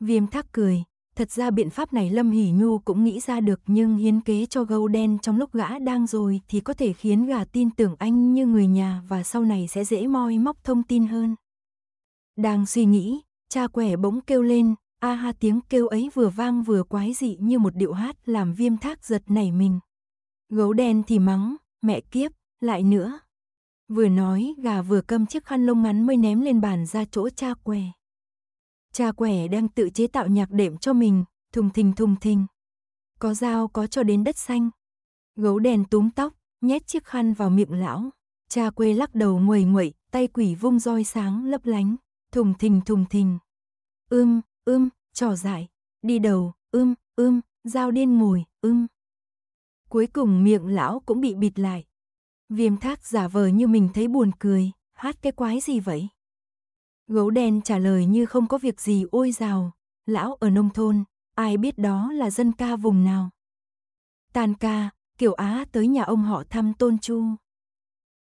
Viêm thắc cười, Thật ra biện pháp này Lâm Hỷ Nhu cũng nghĩ ra được nhưng hiến kế cho gâu đen trong lúc gã đang rồi thì có thể khiến gà tin tưởng anh như người nhà và sau này sẽ dễ moi móc thông tin hơn. Đang suy nghĩ, cha quẻ bỗng kêu lên, a ha tiếng kêu ấy vừa vang vừa quái dị như một điệu hát làm viêm thác giật nảy mình. Gấu đen thì mắng, mẹ kiếp, lại nữa. Vừa nói gà vừa câm chiếc khăn lông ngắn mới ném lên bàn ra chỗ cha què. Cha quẻ đang tự chế tạo nhạc đệm cho mình, thùng thình thùng thình. Có dao có cho đến đất xanh. Gấu đèn túm tóc, nhét chiếc khăn vào miệng lão. Cha quê lắc đầu nguầy nguậy, tay quỷ vung roi sáng lấp lánh, thùng thình thùng thình. Ưm, ưm, trò dại, đi đầu, ưm, ưm, dao điên mùi, ưm. Cuối cùng miệng lão cũng bị bịt lại. Viêm thác giả vờ như mình thấy buồn cười, hát cái quái gì vậy? Gấu đen trả lời như không có việc gì ôi rào, lão ở nông thôn, ai biết đó là dân ca vùng nào. Tàn ca, kiểu Á tới nhà ông họ thăm Tôn Chu.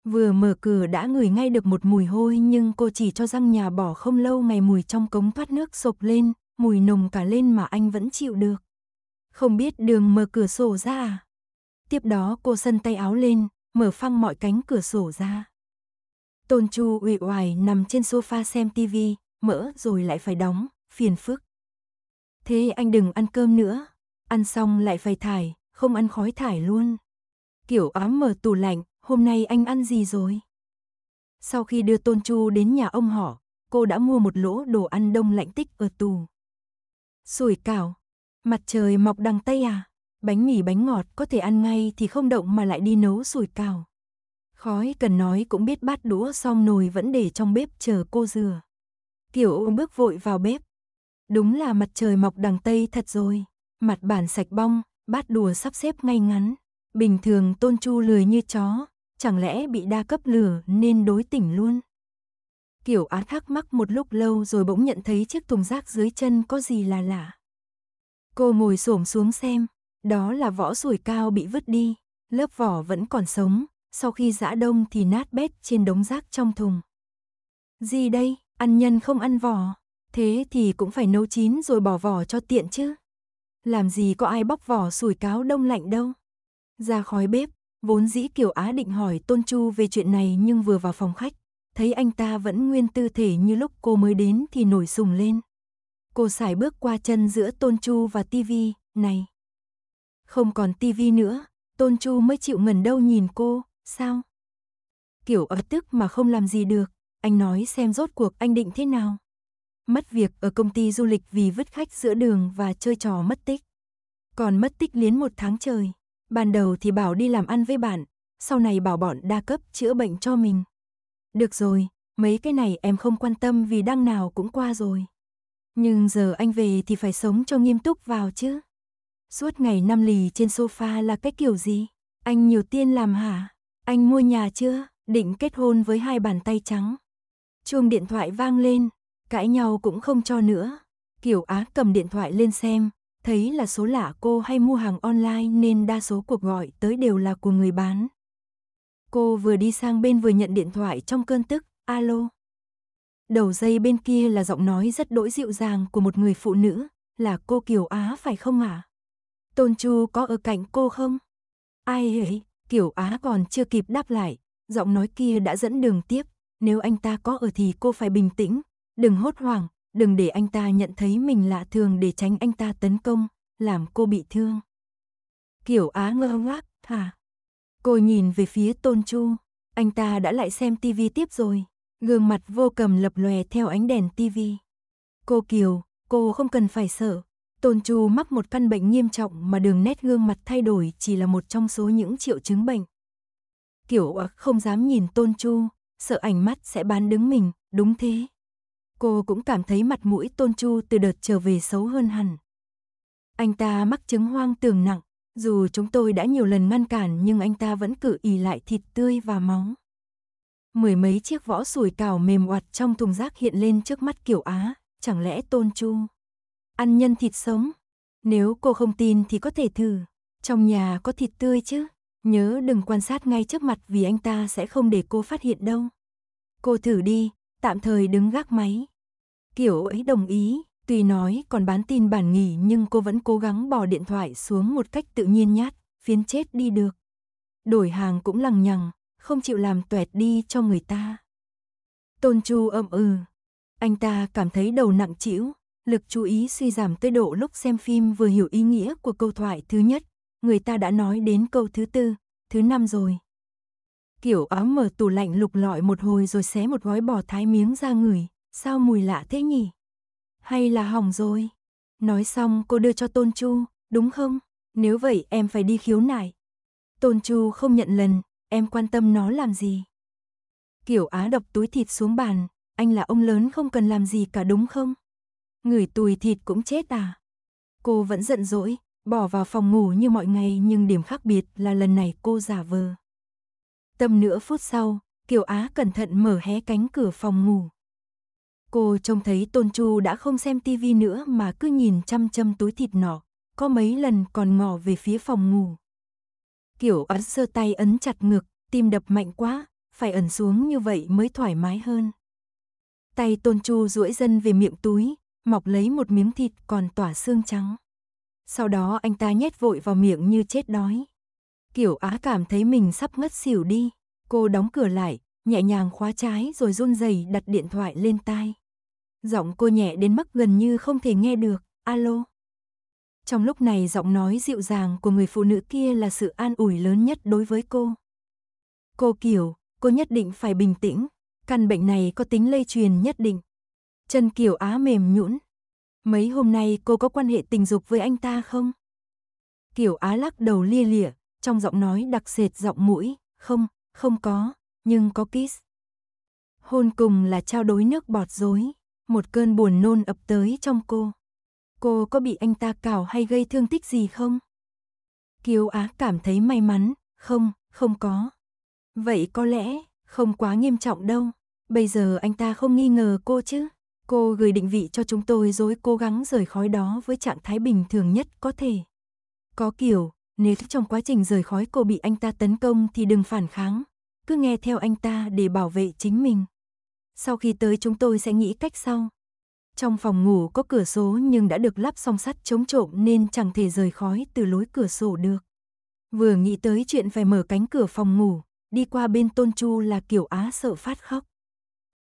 Vừa mở cửa đã ngửi ngay được một mùi hôi nhưng cô chỉ cho răng nhà bỏ không lâu ngày mùi trong cống thoát nước sộc lên, mùi nồng cả lên mà anh vẫn chịu được. Không biết đường mở cửa sổ ra à? Tiếp đó cô sân tay áo lên, mở phăng mọi cánh cửa sổ ra. Tôn Chu uể oải nằm trên sofa xem tivi, mỡ rồi lại phải đóng, phiền phức. Thế anh đừng ăn cơm nữa, ăn xong lại phải thải, không ăn khói thải luôn. Kiểu ám mở tủ lạnh, hôm nay anh ăn gì rồi? Sau khi đưa Tôn Chu đến nhà ông họ, cô đã mua một lỗ đồ ăn đông lạnh tích ở tù. Sủi cảo, mặt trời mọc đằng Tây à? Bánh mì bánh ngọt có thể ăn ngay thì không động mà lại đi nấu sủi cảo. Khói cần nói cũng biết bát đũa xong nồi vẫn để trong bếp chờ cô dừa Tiểu ô bước vội vào bếp. Đúng là mặt trời mọc đằng Tây thật rồi. Mặt bản sạch bong, bát đùa sắp xếp ngay ngắn. Bình thường tôn chu lười như chó, chẳng lẽ bị đa cấp lửa nên đối tỉnh luôn. Kiểu án thắc mắc một lúc lâu rồi bỗng nhận thấy chiếc thùng rác dưới chân có gì là lạ. Cô ngồi xổm xuống xem, đó là vỏ sủi cao bị vứt đi, lớp vỏ vẫn còn sống, sau khi giã đông thì nát bét trên đống rác trong thùng. Gì đây, ăn nhân không ăn vỏ, thế thì cũng phải nấu chín rồi bỏ vỏ cho tiện chứ. Làm gì có ai bóc vỏ sủi cáo đông lạnh đâu. Ra khói bếp, vốn dĩ Kiều Á định hỏi Tôn Chu về chuyện này nhưng vừa vào phòng khách, thấy anh ta vẫn nguyên tư thể như lúc cô mới đến thì nổi sùng lên. Cô xài bước qua chân giữa Tôn Chu và tivi, này. Không còn tivi nữa, Tôn Chu mới chịu ngẩn đâu nhìn cô, sao? Kiểu ập tức mà không làm gì được, anh nói xem rốt cuộc anh định thế nào. Mất việc ở công ty du lịch vì vứt khách giữa đường và chơi trò mất tích. Còn mất tích liến một tháng trời. Ban đầu thì bảo đi làm ăn với bạn, sau này bảo bọn đa cấp chữa bệnh cho mình. Được rồi, mấy cái này em không quan tâm vì đăng nào cũng qua rồi. Nhưng giờ anh về thì phải sống cho nghiêm túc vào chứ. Suốt ngày năm lì trên sofa là cái kiểu gì? Anh nhiều tiên làm hả? Anh mua nhà chưa? Định kết hôn với hai bàn tay trắng. Chuông điện thoại vang lên, cãi nhau cũng không cho nữa. Kiểu Á cầm điện thoại lên xem, thấy là số lạ cô hay mua hàng online nên đa số cuộc gọi tới đều là của người bán. Cô vừa đi sang bên vừa nhận điện thoại trong cơn tức, alo. Đầu dây bên kia là giọng nói rất đỗi dịu dàng của một người phụ nữ, là cô Kiều Á phải không ạ? À? Tôn Chu có ở cạnh cô không? Ai ấy, Kiểu Á còn chưa kịp đáp lại, giọng nói kia đã dẫn đường tiếp, nếu anh ta có ở thì cô phải bình tĩnh, đừng hốt hoảng, đừng để anh ta nhận thấy mình lạ thường để tránh anh ta tấn công, làm cô bị thương. Kiểu Á ngơ ngác, hả? Cô nhìn về phía Tôn Chu, anh ta đã lại xem tivi tiếp rồi, gương mặt vô cầm lập lòe theo ánh đèn tivi. Cô Kiều, cô không cần phải sợ, Tôn Chu mắc một căn bệnh nghiêm trọng mà đường nét gương mặt thay đổi chỉ là một trong số những triệu chứng bệnh. Kiểu ạc à, không dám nhìn Tôn Chu, sợ ảnh mắt sẽ bán đứng mình, đúng thế. Cô cũng cảm thấy mặt mũi Tôn Chu từ đợt trở về xấu hơn hẳn. Anh ta mắc chứng hoang tưởng nặng, dù chúng tôi đã nhiều lần ngăn cản nhưng anh ta vẫn cử ý lại thịt tươi và móng. Mười mấy chiếc võ sủi cào mềm oặt trong thùng rác hiện lên trước mắt kiểu Á, chẳng lẽ Tôn Chu ăn nhân thịt sống. Nếu cô không tin thì có thể thử, trong nhà có thịt tươi chứ, nhớ đừng quan sát ngay trước mặt vì anh ta sẽ không để cô phát hiện đâu. Cô thử đi, tạm thời đứng gác máy. Kiểu ấy đồng ý, tuy nói còn bán tin bản nghỉ nhưng cô vẫn cố gắng bỏ điện thoại xuống một cách tự nhiên nhát, phiến chết đi được. Đổi hàng cũng lằng nhằng, không chịu làm tuẹt đi cho người ta. Tôn Chu ậm ừ. Anh ta cảm thấy đầu nặng chịu lực chú ý suy giảm tới độ lúc xem phim vừa hiểu ý nghĩa của câu thoại thứ nhất, người ta đã nói đến câu thứ tư, thứ năm rồi. Kiểu áo mở tủ lạnh lục lọi một hồi rồi xé một gói bò thái miếng ra người sao mùi lạ thế nhỉ? Hay là hỏng rồi? Nói xong cô đưa cho Tôn Chu, đúng không? Nếu vậy em phải đi khiếu nại. Tôn Chu không nhận lần, em quan tâm nó làm gì? Kiểu Á đập túi thịt xuống bàn, anh là ông lớn không cần làm gì cả đúng không? người tùi thịt cũng chết à. Cô vẫn giận dỗi, bỏ vào phòng ngủ như mọi ngày nhưng điểm khác biệt là lần này cô giả vờ. Tầm nửa phút sau, Kiều Á cẩn thận mở hé cánh cửa phòng ngủ. Cô trông thấy Tôn Chu đã không xem tivi nữa mà cứ nhìn chăm chăm túi thịt nọ, có mấy lần còn ngỏ về phía phòng ngủ. Kiểu ấn sơ tay ấn chặt ngực, tim đập mạnh quá, phải ẩn xuống như vậy mới thoải mái hơn. Tay Tôn Chu duỗi dân về miệng túi, mọc lấy một miếng thịt còn tỏa xương trắng. Sau đó anh ta nhét vội vào miệng như chết đói. Kiểu Á cảm thấy mình sắp ngất xỉu đi, cô đóng cửa lại, nhẹ nhàng khóa trái rồi run rẩy đặt điện thoại lên tai. Giọng cô nhẹ đến mức gần như không thể nghe được, "Alo." Trong lúc này giọng nói dịu dàng của người phụ nữ kia là sự an ủi lớn nhất đối với cô. Cô kiểu, cô nhất định phải bình tĩnh, căn bệnh này có tính lây truyền nhất định. Trần Kiều Á mềm nhũn. Mấy hôm nay cô có quan hệ tình dục với anh ta không? Kiều Á lắc đầu lia lịa, trong giọng nói đặc sệt giọng mũi, không, không có, nhưng có kiss. Hôn cùng là trao đổi nước bọt rối, một cơn buồn nôn ập tới trong cô. Cô có bị anh ta cào hay gây thương tích gì không? Kiều Á cảm thấy may mắn, không, không có. Vậy có lẽ, không quá nghiêm trọng đâu. Bây giờ anh ta không nghi ngờ cô chứ. Cô gửi định vị cho chúng tôi rồi cố gắng rời khói đó với trạng thái bình thường nhất có thể. Có kiểu, nếu trong quá trình rời khói cô bị anh ta tấn công thì đừng phản kháng, cứ nghe theo anh ta để bảo vệ chính mình. Sau khi tới chúng tôi sẽ nghĩ cách sau. Trong phòng ngủ có cửa sổ nhưng đã được lắp song sắt chống trộm nên chẳng thể rời khói từ lối cửa sổ được. Vừa nghĩ tới chuyện phải mở cánh cửa phòng ngủ, đi qua bên Tôn Chu là kiểu á sợ phát khóc.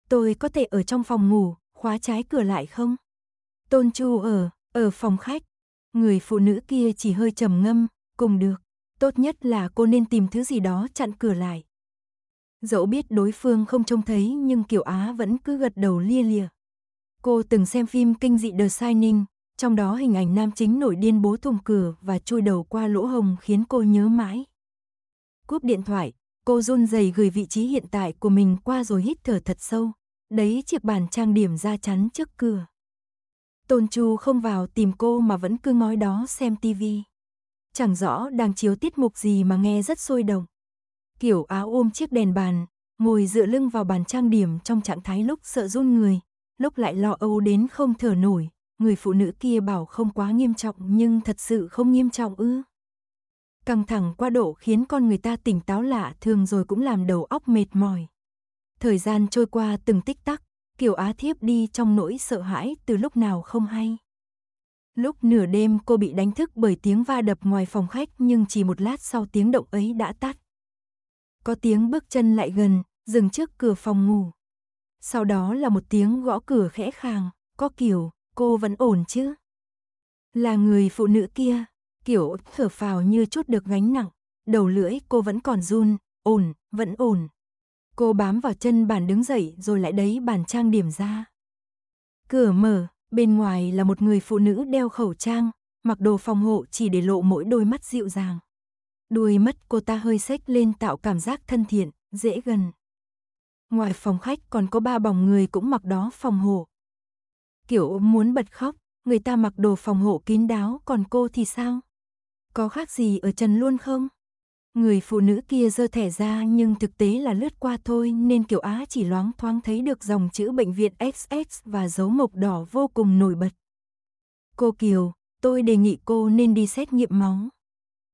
Tôi có thể ở trong phòng ngủ, khóa trái cửa lại không? Tôn Chu ở, ở phòng khách. Người phụ nữ kia chỉ hơi trầm ngâm, cùng được. Tốt nhất là cô nên tìm thứ gì đó chặn cửa lại. Dẫu biết đối phương không trông thấy nhưng Kiều Á vẫn cứ gật đầu lia lịa. Cô từng xem phim kinh dị The Shining, trong đó hình ảnh nam chính nổi điên bố thùng cửa và chui đầu qua lỗ hồng khiến cô nhớ mãi. Cúp điện thoại, cô run rẩy gửi vị trí hiện tại của mình qua rồi hít thở thật sâu, đấy chiếc bàn trang điểm ra chắn trước cửa. Tôn Chu không vào tìm cô mà vẫn cứ ngói đó xem tivi. Chẳng rõ đang chiếu tiết mục gì mà nghe rất sôi động. Kiểu áo ôm chiếc đèn bàn, ngồi dựa lưng vào bàn trang điểm trong trạng thái lúc sợ run người, lúc lại lo âu đến không thở nổi. Người phụ nữ kia bảo không quá nghiêm trọng nhưng thật sự không nghiêm trọng ư. Căng thẳng qua độ khiến con người ta tỉnh táo lạ thường rồi cũng làm đầu óc mệt mỏi. Thời gian trôi qua từng tích tắc, Kiều Á thiếp đi trong nỗi sợ hãi từ lúc nào không hay. Lúc nửa đêm cô bị đánh thức bởi tiếng va đập ngoài phòng khách nhưng chỉ một lát sau tiếng động ấy đã tắt. Có tiếng bước chân lại gần, dừng trước cửa phòng ngủ. Sau đó là một tiếng gõ cửa khẽ khàng, có kiểu, cô vẫn ổn chứ? Là người phụ nữ kia, kiểu thở phào như chút được gánh nặng, đầu lưỡi cô vẫn còn run, ổn, vẫn ổn, Cô bám vào chân bàn đứng dậy rồi lại đấy bàn trang điểm ra. Cửa mở, bên ngoài là một người phụ nữ đeo khẩu trang, mặc đồ phòng hộ chỉ để lộ mỗi đôi mắt dịu dàng. Đuôi mắt cô ta hơi xếch lên tạo cảm giác thân thiện, dễ gần. Ngoài phòng khách còn có ba bóng người cũng mặc đó phòng hộ. Kiểu muốn bật khóc, người ta mặc đồ phòng hộ kín đáo còn cô thì sao? Có khác gì ở trần luôn không? Người phụ nữ kia giơ thẻ ra nhưng thực tế là lướt qua thôi nên Kiều Á chỉ loáng thoáng thấy được dòng chữ bệnh viện XX và dấu mộc đỏ vô cùng nổi bật. Cô Kiều, tôi đề nghị cô nên đi xét nghiệm máu.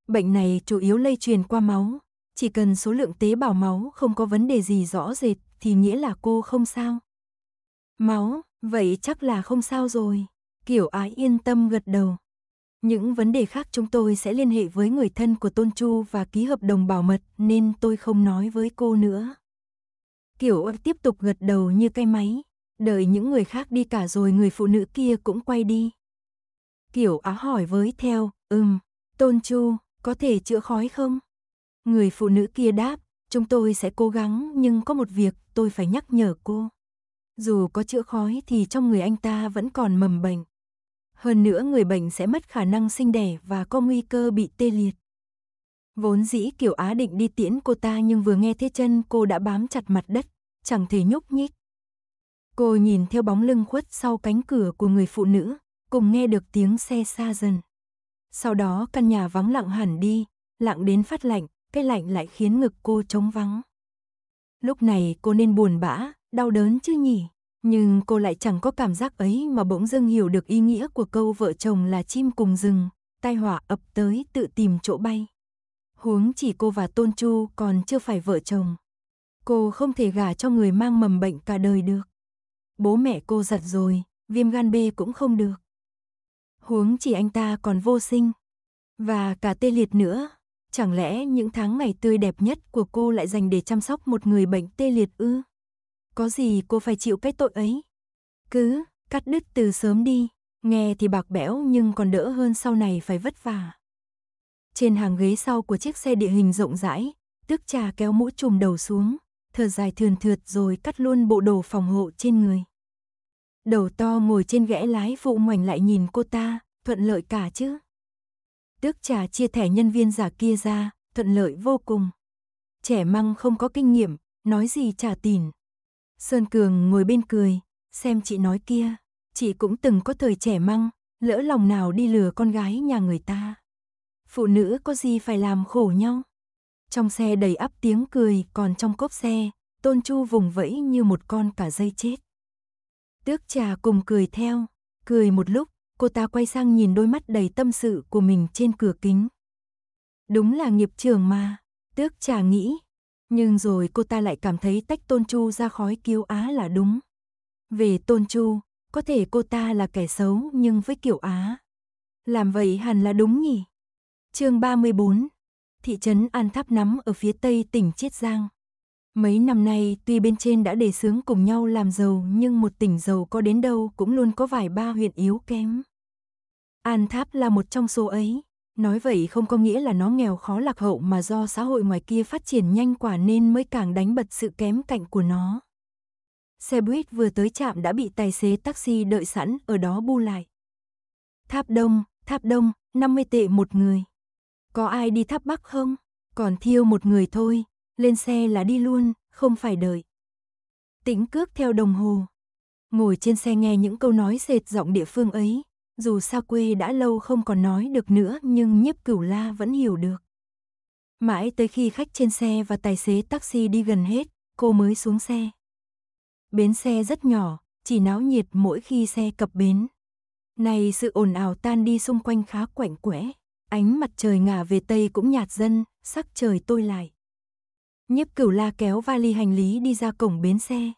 Bệnh này chủ yếu lây truyền qua máu, chỉ cần số lượng tế bào máu không có vấn đề gì rõ rệt thì nghĩa là cô không sao. Máu, vậy chắc là không sao rồi. Kiều Á yên tâm gật đầu. Những vấn đề khác chúng tôi sẽ liên hệ với người thân của Tôn Chu và ký hợp đồng bảo mật nên tôi không nói với cô nữa. Kiểu tiếp tục gật đầu như cây máy, đợi những người khác đi cả rồi người phụ nữ kia cũng quay đi. Kiểu á hỏi với theo, ừm, Tôn Chu, có thể chữa khói không? Người phụ nữ kia đáp, chúng tôi sẽ cố gắng nhưng có một việc tôi phải nhắc nhở cô. Dù có chữa khói thì trong người anh ta vẫn còn mầm bệnh. Hơn nữa người bệnh sẽ mất khả năng sinh đẻ và có nguy cơ bị tê liệt. Vốn dĩ Kiều Á định đi tiễn cô ta nhưng vừa nghe thế chân cô đã bám chặt mặt đất, chẳng thể nhúc nhích. Cô nhìn theo bóng lưng khuất sau cánh cửa của người phụ nữ, cùng nghe được tiếng xe xa dần. Sau đó căn nhà vắng lặng hẳn đi, lặng đến phát lạnh, cái lạnh lại khiến ngực cô trống vắng. Lúc này cô nên buồn bã, đau đớn chứ nhỉ? Nhưng cô lại chẳng có cảm giác ấy mà bỗng dưng hiểu được ý nghĩa của câu vợ chồng là chim cùng rừng, tai họa ập tới tự tìm chỗ bay. Huống chỉ cô và Tôn Chu còn chưa phải vợ chồng. Cô không thể gả cho người mang mầm bệnh cả đời được. Bố mẹ cô giật rồi, viêm gan B cũng không được. Huống chỉ anh ta còn vô sinh. Và cả tê liệt nữa. Chẳng lẽ những tháng ngày tươi đẹp nhất của cô lại dành để chăm sóc một người bệnh tê liệt ư? có gì cô phải chịu cái tội ấy. Cứ, cắt đứt từ sớm đi, nghe thì bạc bẽo nhưng còn đỡ hơn sau này phải vất vả. Trên hàng ghế sau của chiếc xe địa hình rộng rãi, tước trà kéo mũ trùm đầu xuống, thở dài thườn thượt rồi cắt luôn bộ đồ phòng hộ trên người. Đầu to ngồi trên ghẽ lái phụ ngoảnh lại nhìn cô ta, thuận lợi cả chứ. Tước trà chia thẻ nhân viên giả kia ra, thuận lợi vô cùng. Trẻ măng không có kinh nghiệm, nói gì trả tiền Sơn Cường ngồi bên cười, xem chị nói kia, chị cũng từng có thời trẻ măng, lỡ lòng nào đi lừa con gái nhà người ta. Phụ nữ có gì phải làm khổ nhau. Trong xe đầy ắp tiếng cười, còn trong cốp xe, Tôn Chu vùng vẫy như một con cả dây chết. Tước trà cùng cười theo, cười một lúc, cô ta quay sang nhìn đôi mắt đầy tâm sự của mình trên cửa kính. Đúng là nghiệp trường mà, tước trà nghĩ, nhưng rồi cô ta lại cảm thấy tách Tôn Chu ra khói kiêu á là đúng. Về Tôn Chu, có thể cô ta là kẻ xấu nhưng với Kiều Á. Làm vậy hẳn là đúng nhỉ? chương 34 Thị trấn An Tháp Nắm ở phía tây tỉnh Chiết Giang. Mấy năm nay tuy bên trên đã đề xướng cùng nhau làm giàu nhưng một tỉnh giàu có đến đâu cũng luôn có vài ba huyện yếu kém. An Tháp là một trong số ấy. Nói vậy không có nghĩa là nó nghèo khó lạc hậu mà do xã hội ngoài kia phát triển nhanh quả nên mới càng đánh bật sự kém cạnh của nó. Xe buýt vừa tới trạm đã bị tài xế taxi đợi sẵn ở đó bu lại. Tháp Đông, Tháp Đông, 50 tệ một người. Có ai đi Tháp Bắc không? Còn thiêu một người thôi, lên xe là đi luôn, không phải đợi. Tính cước theo đồng hồ. Ngồi trên xe nghe những câu nói sệt giọng địa phương ấy, dù xa quê đã lâu không còn nói được nữa nhưng nhiếp cửu la vẫn hiểu được. Mãi tới khi khách trên xe và tài xế taxi đi gần hết, cô mới xuống xe. Bến xe rất nhỏ, chỉ náo nhiệt mỗi khi xe cập bến. Này sự ồn ào tan đi xung quanh khá quạnh quẽ, ánh mặt trời ngả về tây cũng nhạt dần, sắc trời tôi lại. Nhiếp cửu la kéo vali hành lý đi ra cổng bến xe.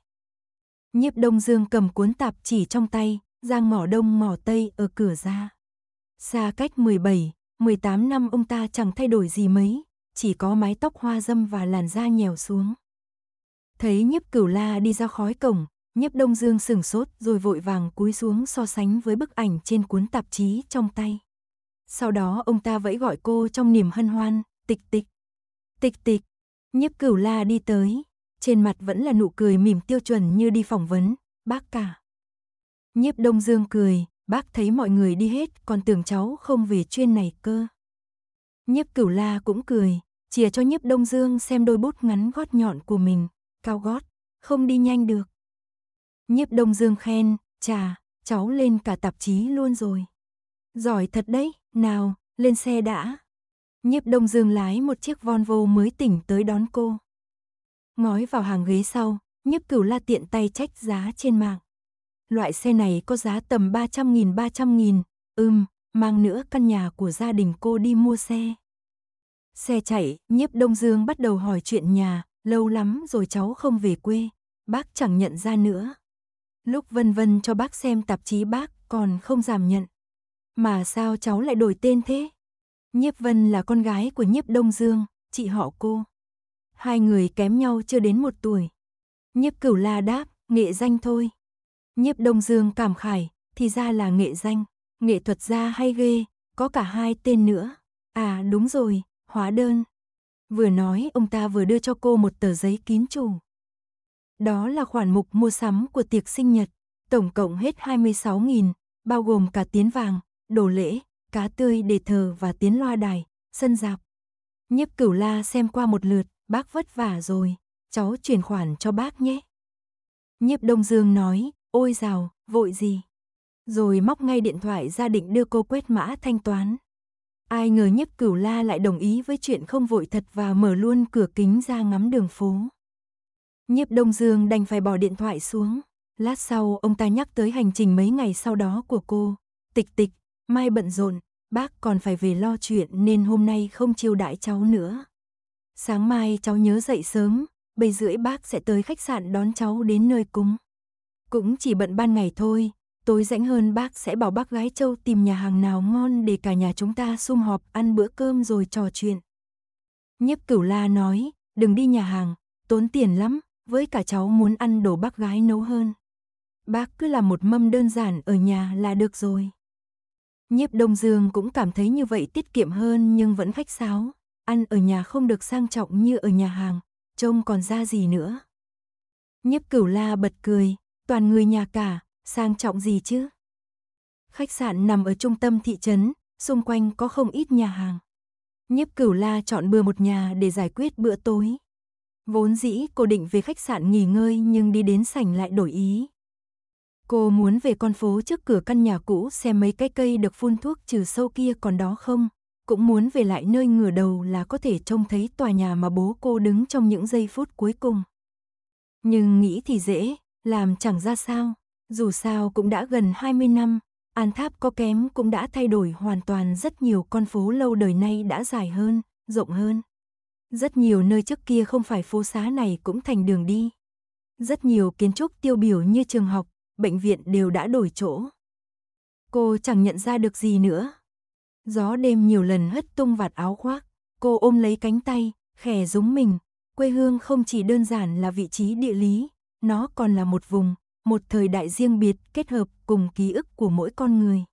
Nhiếp Đông Dương cầm cuốn tạp chỉ trong tay, giang mỏ đông mỏ tây ở cửa ra. Xa cách 17, 18 năm ông ta chẳng thay đổi gì mấy, chỉ có mái tóc hoa dâm và làn da nhèo xuống. Thấy nhiếp cửu la đi ra khói cổng, nhiếp đông dương sửng sốt rồi vội vàng cúi xuống so sánh với bức ảnh trên cuốn tạp chí trong tay. Sau đó ông ta vẫy gọi cô trong niềm hân hoan, tịch tịch. Tịch tịch, nhiếp cửu la đi tới, trên mặt vẫn là nụ cười mỉm tiêu chuẩn như đi phỏng vấn, bác cả. Nhiếp Đông Dương cười, bác thấy mọi người đi hết, còn tưởng cháu không về chuyên này cơ. Nhiếp Cửu La cũng cười, chìa cho Nhiếp Đông Dương xem đôi bút ngắn gót nhọn của mình, cao gót, không đi nhanh được. Nhiếp Đông Dương khen, chà, cháu lên cả tạp chí luôn rồi. Giỏi thật đấy, nào, lên xe đã. Nhiếp Đông Dương lái một chiếc Volvo mới tỉnh tới đón cô. Ngói vào hàng ghế sau, Nhiếp Cửu La tiện tay trách giá trên mạng loại xe này có giá tầm 300.000 300.000, ưm, mang nữa căn nhà của gia đình cô đi mua xe. Xe chạy, nhiếp Đông Dương bắt đầu hỏi chuyện nhà, lâu lắm rồi cháu không về quê, bác chẳng nhận ra nữa. Lúc vân vân cho bác xem tạp chí bác còn không giảm nhận. Mà sao cháu lại đổi tên thế? Nhiếp Vân là con gái của Nhiếp Đông Dương, chị họ cô. Hai người kém nhau chưa đến một tuổi. Nhiếp Cửu La đáp, nghệ danh thôi. Nhiếp Đông Dương cảm khải, thì ra là nghệ danh, nghệ thuật gia hay ghê, có cả hai tên nữa. À đúng rồi, hóa đơn. Vừa nói ông ta vừa đưa cho cô một tờ giấy kín chủ. Đó là khoản mục mua sắm của tiệc sinh nhật, tổng cộng hết 26.000, bao gồm cả tiến vàng, đồ lễ, cá tươi để thờ và tiến loa đài, sân dạp. Nhiếp cửu la xem qua một lượt, bác vất vả rồi, cháu chuyển khoản cho bác nhé. Nhiếp Đông Dương nói, Ôi rào, vội gì? Rồi móc ngay điện thoại ra định đưa cô quét mã thanh toán. Ai ngờ nhất cửu la lại đồng ý với chuyện không vội thật và mở luôn cửa kính ra ngắm đường phố. Nhiếp Đông Dương đành phải bỏ điện thoại xuống. Lát sau ông ta nhắc tới hành trình mấy ngày sau đó của cô. Tịch tịch, mai bận rộn, bác còn phải về lo chuyện nên hôm nay không chiêu đãi cháu nữa. Sáng mai cháu nhớ dậy sớm, bây rưỡi bác sẽ tới khách sạn đón cháu đến nơi cúng. Cũng chỉ bận ban ngày thôi, tối rảnh hơn bác sẽ bảo bác gái Châu tìm nhà hàng nào ngon để cả nhà chúng ta sum họp ăn bữa cơm rồi trò chuyện. Nhiếp cửu la nói, đừng đi nhà hàng, tốn tiền lắm, với cả cháu muốn ăn đồ bác gái nấu hơn. Bác cứ làm một mâm đơn giản ở nhà là được rồi. Nhiếp Đông Dương cũng cảm thấy như vậy tiết kiệm hơn nhưng vẫn khách sáo, ăn ở nhà không được sang trọng như ở nhà hàng, trông còn ra gì nữa. Nhiếp Cửu La bật cười, toàn người nhà cả, sang trọng gì chứ? Khách sạn nằm ở trung tâm thị trấn, xung quanh có không ít nhà hàng. Nhiếp Cửu La chọn bừa một nhà để giải quyết bữa tối. Vốn dĩ cô định về khách sạn nghỉ ngơi nhưng đi đến sảnh lại đổi ý. Cô muốn về con phố trước cửa căn nhà cũ xem mấy cái cây được phun thuốc trừ sâu kia còn đó không. Cũng muốn về lại nơi ngửa đầu là có thể trông thấy tòa nhà mà bố cô đứng trong những giây phút cuối cùng. Nhưng nghĩ thì dễ, làm chẳng ra sao, dù sao cũng đã gần 20 năm, An Tháp có kém cũng đã thay đổi hoàn toàn rất nhiều con phố lâu đời nay đã dài hơn, rộng hơn. Rất nhiều nơi trước kia không phải phố xá này cũng thành đường đi. Rất nhiều kiến trúc tiêu biểu như trường học, bệnh viện đều đã đổi chỗ. Cô chẳng nhận ra được gì nữa. Gió đêm nhiều lần hất tung vạt áo khoác, cô ôm lấy cánh tay, khè rúng mình. Quê hương không chỉ đơn giản là vị trí địa lý, nó còn là một vùng, một thời đại riêng biệt kết hợp cùng ký ức của mỗi con người.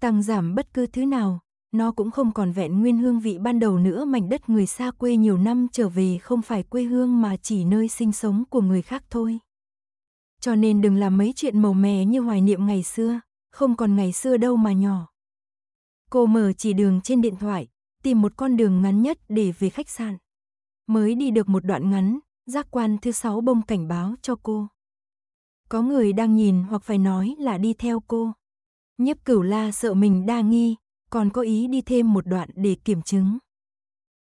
Tăng giảm bất cứ thứ nào, nó cũng không còn vẹn nguyên hương vị ban đầu nữa mảnh đất người xa quê nhiều năm trở về không phải quê hương mà chỉ nơi sinh sống của người khác thôi. Cho nên đừng làm mấy chuyện màu mè như hoài niệm ngày xưa, không còn ngày xưa đâu mà nhỏ. Cô mở chỉ đường trên điện thoại, tìm một con đường ngắn nhất để về khách sạn. Mới đi được một đoạn ngắn, giác quan thứ sáu bông cảnh báo cho cô. Có người đang nhìn hoặc phải nói là đi theo cô. Nhiếp cửu la sợ mình đa nghi, còn có ý đi thêm một đoạn để kiểm chứng.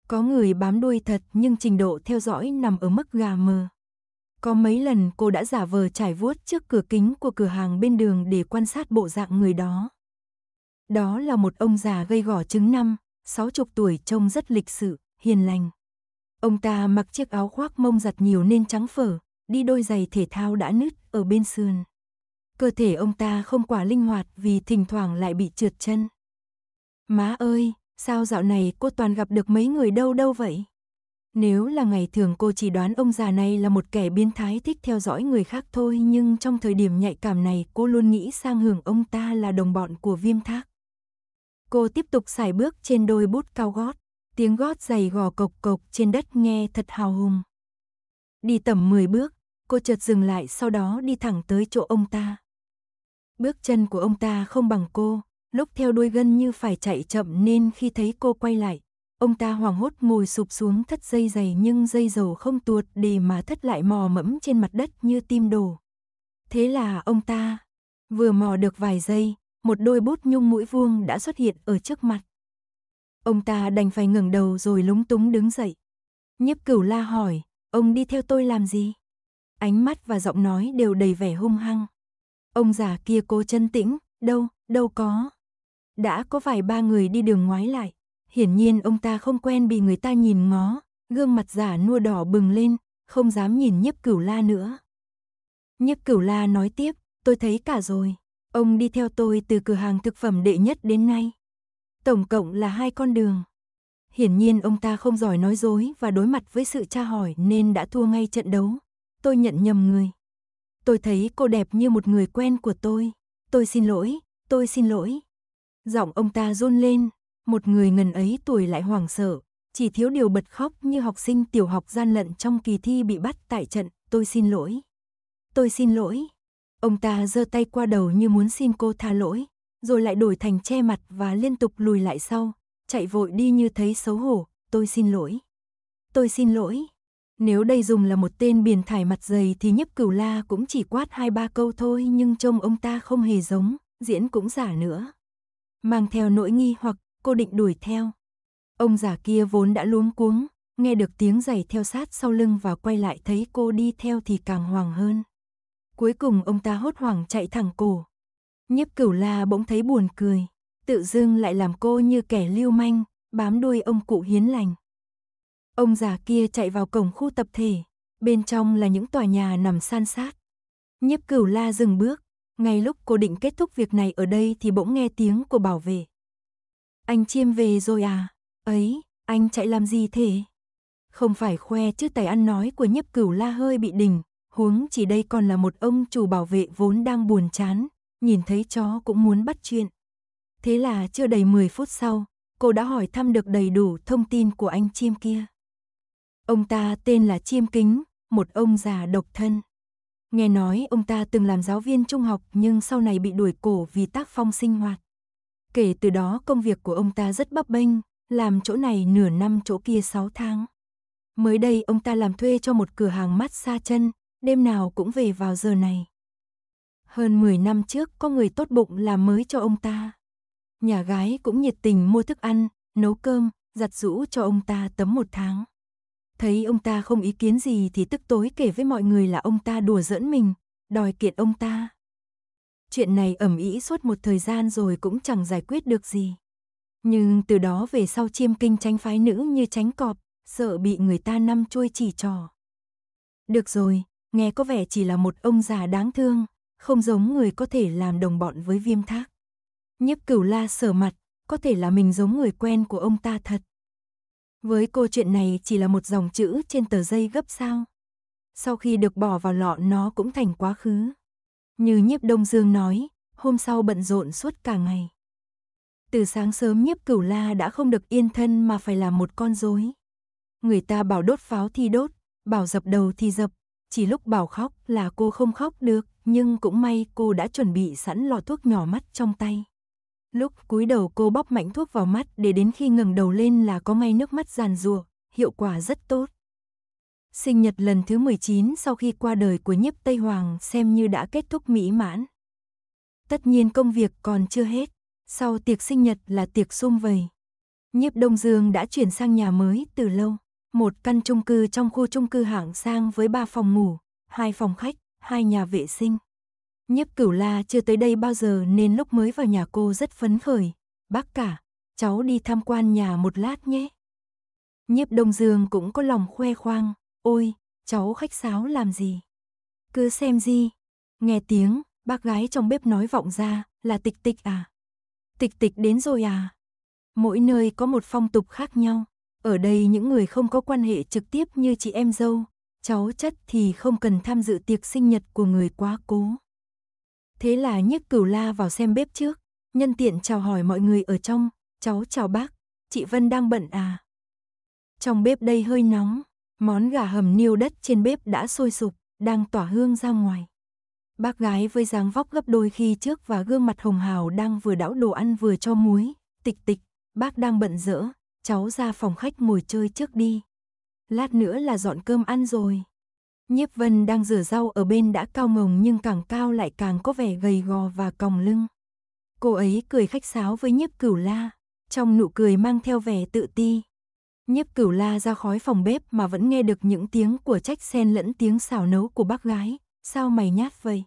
Có người bám đuôi thật nhưng trình độ theo dõi nằm ở mức gà mờ. Có mấy lần cô đã giả vờ trải vuốt trước cửa kính của cửa hàng bên đường để quan sát bộ dạng người đó. Đó là một ông già gây gỏ chứng năm, sáu chục tuổi trông rất lịch sự, hiền lành. Ông ta mặc chiếc áo khoác mông giặt nhiều nên trắng phở, đi đôi giày thể thao đã nứt ở bên sườn. Cơ thể ông ta không quá linh hoạt vì thỉnh thoảng lại bị trượt chân. Má ơi, sao dạo này cô toàn gặp được mấy người đâu đâu vậy? Nếu là ngày thường cô chỉ đoán ông già này là một kẻ biến thái thích theo dõi người khác thôi nhưng trong thời điểm nhạy cảm này cô luôn nghĩ sang hưởng ông ta là đồng bọn của viêm thác. Cô tiếp tục xài bước trên đôi bút cao gót tiếng gót giày gò cộc cộc trên đất nghe thật hào hùng. Đi tầm 10 bước, cô chợt dừng lại sau đó đi thẳng tới chỗ ông ta. Bước chân của ông ta không bằng cô, lúc theo đuôi gân như phải chạy chậm nên khi thấy cô quay lại, ông ta hoảng hốt ngồi sụp xuống thất dây giày nhưng dây dầu không tuột để mà thất lại mò mẫm trên mặt đất như tim đồ. Thế là ông ta vừa mò được vài giây, một đôi bút nhung mũi vuông đã xuất hiện ở trước mặt. Ông ta đành phải ngẩng đầu rồi lúng túng đứng dậy. Nhiếp cửu la hỏi, ông đi theo tôi làm gì? Ánh mắt và giọng nói đều đầy vẻ hung hăng. Ông già kia cố chân tĩnh, đâu, đâu có. Đã có vài ba người đi đường ngoái lại. Hiển nhiên ông ta không quen bị người ta nhìn ngó, gương mặt giả nua đỏ bừng lên, không dám nhìn nhiếp cửu la nữa. Nhiếp cửu la nói tiếp, tôi thấy cả rồi. Ông đi theo tôi từ cửa hàng thực phẩm đệ nhất đến nay. Tổng cộng là hai con đường. Hiển nhiên ông ta không giỏi nói dối và đối mặt với sự tra hỏi nên đã thua ngay trận đấu. Tôi nhận nhầm người. Tôi thấy cô đẹp như một người quen của tôi. Tôi xin lỗi, tôi xin lỗi. Giọng ông ta run lên, một người ngần ấy tuổi lại hoảng sợ, chỉ thiếu điều bật khóc như học sinh tiểu học gian lận trong kỳ thi bị bắt tại trận, tôi xin lỗi. Tôi xin lỗi. Ông ta giơ tay qua đầu như muốn xin cô tha lỗi, rồi lại đổi thành che mặt và liên tục lùi lại sau, chạy vội đi như thấy xấu hổ, tôi xin lỗi. Tôi xin lỗi. Nếu đây dùng là một tên biển thải mặt dày thì nhấp cửu la cũng chỉ quát hai ba câu thôi nhưng trông ông ta không hề giống, diễn cũng giả nữa. Mang theo nỗi nghi hoặc cô định đuổi theo. Ông giả kia vốn đã luống cuống, nghe được tiếng giày theo sát sau lưng và quay lại thấy cô đi theo thì càng hoàng hơn. Cuối cùng ông ta hốt hoảng chạy thẳng cổ, Nhiếp cửu la bỗng thấy buồn cười, tự dưng lại làm cô như kẻ lưu manh, bám đuôi ông cụ hiến lành. Ông già kia chạy vào cổng khu tập thể, bên trong là những tòa nhà nằm san sát. Nhiếp cửu la dừng bước, ngay lúc cô định kết thúc việc này ở đây thì bỗng nghe tiếng của bảo vệ. Anh chiêm về rồi à? Ấy, anh chạy làm gì thế? Không phải khoe chứ tài ăn nói của nhiếp cửu la hơi bị đình. huống chỉ đây còn là một ông chủ bảo vệ vốn đang buồn chán, nhìn thấy chó cũng muốn bắt chuyện. Thế là chưa đầy 10 phút sau, cô đã hỏi thăm được đầy đủ thông tin của anh chim kia. Ông ta tên là chim Kính, một ông già độc thân. Nghe nói ông ta từng làm giáo viên trung học nhưng sau này bị đuổi cổ vì tác phong sinh hoạt. Kể từ đó công việc của ông ta rất bấp bênh, làm chỗ này nửa năm chỗ kia 6 tháng. Mới đây ông ta làm thuê cho một cửa hàng mát xa chân, đêm nào cũng về vào giờ này. Hơn 10 năm trước có người tốt bụng làm mới cho ông ta. Nhà gái cũng nhiệt tình mua thức ăn, nấu cơm, giặt rũ cho ông ta tấm một tháng. Thấy ông ta không ý kiến gì thì tức tối kể với mọi người là ông ta đùa giỡn mình, đòi kiện ông ta. Chuyện này ẩm ý suốt một thời gian rồi cũng chẳng giải quyết được gì. Nhưng từ đó về sau chiêm kinh tránh phái nữ như tránh cọp, sợ bị người ta năm chui chỉ trò. Được rồi, nghe có vẻ chỉ là một ông già đáng thương, không giống người có thể làm đồng bọn với viêm thác. Nhiếp cửu la sở mặt, có thể là mình giống người quen của ông ta thật. Với cô chuyện này chỉ là một dòng chữ trên tờ giấy gấp sao. Sau khi được bỏ vào lọ nó cũng thành quá khứ. Như nhiếp đông dương nói, hôm sau bận rộn suốt cả ngày. Từ sáng sớm nhiếp cửu la đã không được yên thân mà phải là một con rối. Người ta bảo đốt pháo thì đốt, bảo dập đầu thì dập, chỉ lúc bảo khóc là cô không khóc được, nhưng cũng may cô đã chuẩn bị sẵn lọ thuốc nhỏ mắt trong tay. Lúc cúi đầu cô bóp mảnh thuốc vào mắt để đến khi ngẩng đầu lên là có ngay nước mắt giàn rùa, hiệu quả rất tốt. Sinh nhật lần thứ 19 sau khi qua đời của nhiếp Tây Hoàng xem như đã kết thúc mỹ mãn. Tất nhiên công việc còn chưa hết, sau tiệc sinh nhật là tiệc sum vầy. Nhiếp Đông Dương đã chuyển sang nhà mới từ lâu một căn chung cư trong khu chung cư hạng sang với 3 phòng ngủ, 2 phòng khách, 2 nhà vệ sinh. Nhiếp Cửu La chưa tới đây bao giờ nên lúc mới vào nhà cô rất phấn khởi. "Bác cả, cháu đi tham quan nhà một lát nhé." Nhiếp Đông Dương cũng có lòng khoe khoang, "Ôi, cháu khách sáo làm gì? Cứ xem gì." Nghe tiếng bác gái trong bếp nói vọng ra, "Là Tịch Tịch à? Tịch Tịch đến rồi à?" Mỗi nơi có một phong tục khác nhau. Ở đây những người không có quan hệ trực tiếp như chị em dâu, cháu chất thì không cần tham dự tiệc sinh nhật của người quá cố. Thế là nhức cửu la vào xem bếp trước, nhân tiện chào hỏi mọi người ở trong, cháu chào bác, chị Vân đang bận à. Trong bếp đây hơi nóng, món gà hầm niêu đất trên bếp đã sôi sục, đang tỏa hương ra ngoài. Bác gái với dáng vóc gấp đôi khi trước và gương mặt hồng hào đang vừa đảo đồ ăn vừa cho muối, tịch tịch, bác đang bận rỡ, cháu ra phòng khách ngồi chơi trước đi. Lát nữa là dọn cơm ăn rồi. Nhiếp Vân đang rửa rau ở bên đã cao ngồng nhưng càng cao lại càng có vẻ gầy gò và còng lưng. Cô ấy cười khách sáo với Nhiếp Cửu La, trong nụ cười mang theo vẻ tự ti. Nhiếp Cửu La ra khói phòng bếp mà vẫn nghe được những tiếng của trách sen lẫn tiếng xào nấu của bác gái, sao mày nhát vậy?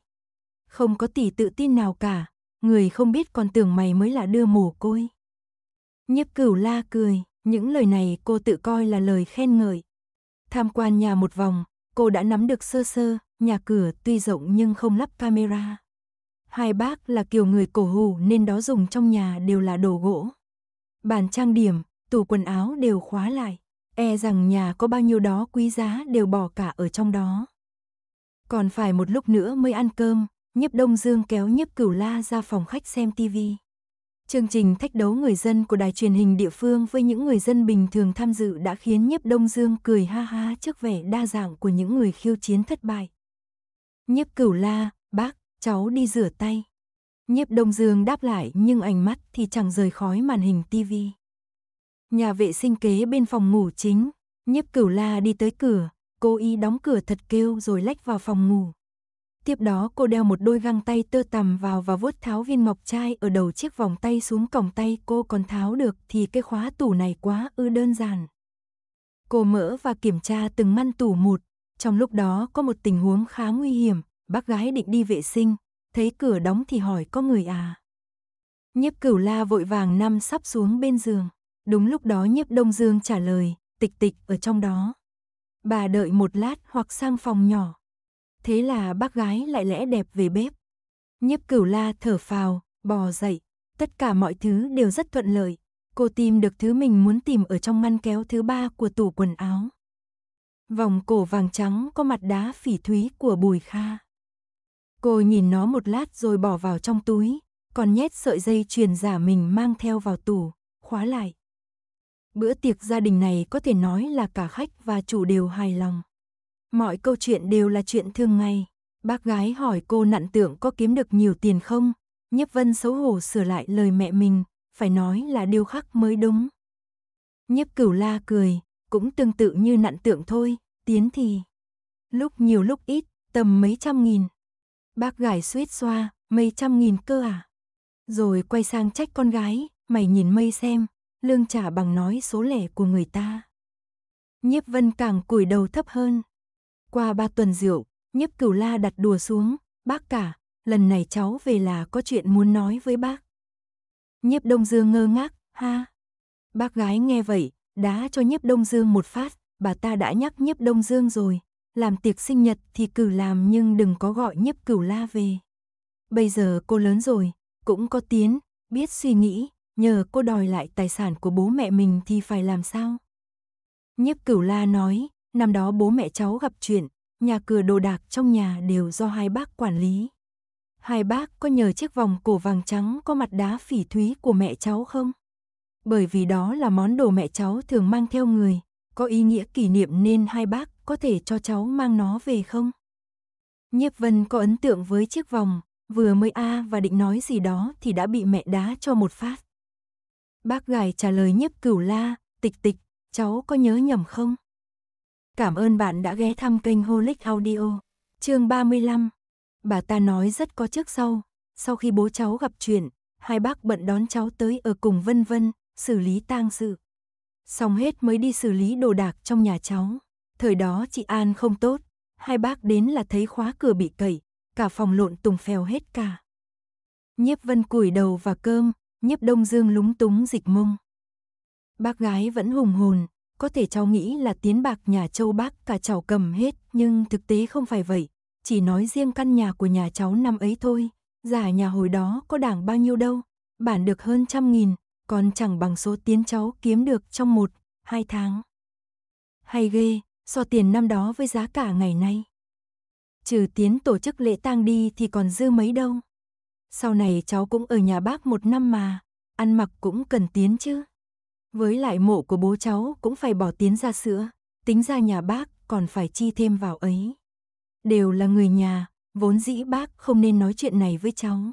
Không có tỷ tự tin nào cả, người không biết còn tưởng mày mới là đưa mồ côi. Nhiếp Cửu La cười, những lời này cô tự coi là lời khen ngợi. Tham quan nhà một vòng, cô đã nắm được sơ sơ, nhà cửa tuy rộng nhưng không lắp camera. Hai bác là kiểu người cổ hủ nên đó dùng trong nhà đều là đồ gỗ. Bàn trang điểm, tủ quần áo đều khóa lại. E rằng nhà có bao nhiêu đó quý giá đều bỏ cả ở trong đó. Còn phải một lúc nữa mới ăn cơm, nhiếp đông dương kéo nhiếp cửu la ra phòng khách xem tivi. Chương trình thách đấu người dân của đài truyền hình địa phương với những người dân bình thường tham dự đã khiến Nhiếp Đông Dương cười ha ha trước vẻ đa dạng của những người khiêu chiến thất bại. Nhiếp Cửu La, bác, cháu đi rửa tay. Nhiếp Đông Dương đáp lại nhưng ánh mắt thì chẳng rời khói màn hình TV. Nhà vệ sinh kế bên phòng ngủ chính, Nhiếp Cửu La đi tới cửa, cố ý đóng cửa thật kêu rồi lách vào phòng ngủ. Tiếp đó cô đeo một đôi găng tay tơ tằm vào và vuốt tháo viên ngọc chai ở đầu chiếc vòng tay xuống cổng tay cô còn tháo được thì cái khóa tủ này quá ư đơn giản. Cô mở và kiểm tra từng ngăn tủ một. Trong lúc đó có một tình huống khá nguy hiểm, bác gái định đi vệ sinh, thấy cửa đóng thì hỏi có người à. Nhiếp cửu la vội vàng nằm sắp xuống bên giường. Đúng lúc đó nhiếp đông dương trả lời, tịch tịch ở trong đó. Bà đợi một lát hoặc sang phòng nhỏ thế là bác gái lại lẽ đẹp về bếp. Nhiếp cửu la thở phào, bò dậy, tất cả mọi thứ đều rất thuận lợi, cô tìm được thứ mình muốn tìm ở trong ngăn kéo thứ ba của tủ quần áo. Vòng cổ vàng trắng có mặt đá phỉ thúy của Bùi Kha. Cô nhìn nó một lát rồi bỏ vào trong túi, còn nhét sợi dây truyền giả mình mang theo vào tủ, khóa lại. Bữa tiệc gia đình này có thể nói là cả khách và chủ đều hài lòng. Mọi câu chuyện đều là chuyện thường ngày. Bác gái hỏi cô nặn tượng có kiếm được nhiều tiền không? Nhấp Vân xấu hổ sửa lại lời mẹ mình, phải nói là điều khắc mới đúng. Nhấp Cửu La cười, cũng tương tự như nặn tượng thôi, tiến thì lúc nhiều lúc ít, tầm mấy trăm nghìn. Bác gái suýt xoa, mấy trăm nghìn cơ à? Rồi quay sang trách con gái, mày nhìn mây xem, lương trả bằng nói số lẻ của người ta. Nhiếp Vân càng cùi đầu thấp hơn. Qua ba tuần rượu, nhiếp cửu la đặt đùa xuống, bác cả, lần này cháu về là có chuyện muốn nói với bác. Nhiếp đông dương ngơ ngác, ha. Bác gái nghe vậy, đá cho nhiếp đông dương một phát, bà ta đã nhắc nhiếp đông dương rồi, làm tiệc sinh nhật thì cử làm nhưng đừng có gọi nhiếp cửu la về. Bây giờ cô lớn rồi, cũng có tiến, biết suy nghĩ, nhờ cô đòi lại tài sản của bố mẹ mình thì phải làm sao? Nhiếp cửu la nói, Năm đó bố mẹ cháu gặp chuyện, nhà cửa đồ đạc trong nhà đều do hai bác quản lý. Hai bác có nhờ chiếc vòng cổ vàng trắng có mặt đá phỉ thúy của mẹ cháu không? Bởi vì đó là món đồ mẹ cháu thường mang theo người, có ý nghĩa kỷ niệm nên hai bác có thể cho cháu mang nó về không? Nhiếp Vân có ấn tượng với chiếc vòng, vừa mới a và định nói gì đó thì đã bị mẹ đá cho một phát. Bác gài trả lời nhiếp cửu la, tịch tịch, cháu có nhớ nhầm không? Cảm ơn bạn đã ghé thăm kênh Holic Audio. Chương 35. Bà ta nói rất có trước sau, sau khi bố cháu gặp chuyện, hai bác bận đón cháu tới ở cùng vân vân, xử lý tang sự. Xong hết mới đi xử lý đồ đạc trong nhà cháu. Thời đó chị An không tốt, hai bác đến là thấy khóa cửa bị cậy, cả phòng lộn tùng phèo hết cả. Nhiếp Vân củi đầu và cơm, Nhiếp Đông Dương lúng túng dịch mông. Bác gái vẫn hùng hồn, có thể cháu nghĩ là tiến bạc nhà châu bác cả cháu cầm hết, nhưng thực tế không phải vậy. Chỉ nói riêng căn nhà của nhà cháu năm ấy thôi, giả nhà hồi đó có đảng bao nhiêu đâu, bản được hơn trăm nghìn, còn chẳng bằng số tiến cháu kiếm được trong một, hai tháng. Hay ghê, so tiền năm đó với giá cả ngày nay. Trừ tiến tổ chức lễ tang đi thì còn dư mấy đâu. Sau này cháu cũng ở nhà bác một năm mà, ăn mặc cũng cần tiến chứ. Với lại mộ của bố cháu cũng phải bỏ tiến ra sữa, tính ra nhà bác còn phải chi thêm vào ấy. Đều là người nhà, vốn dĩ bác không nên nói chuyện này với cháu.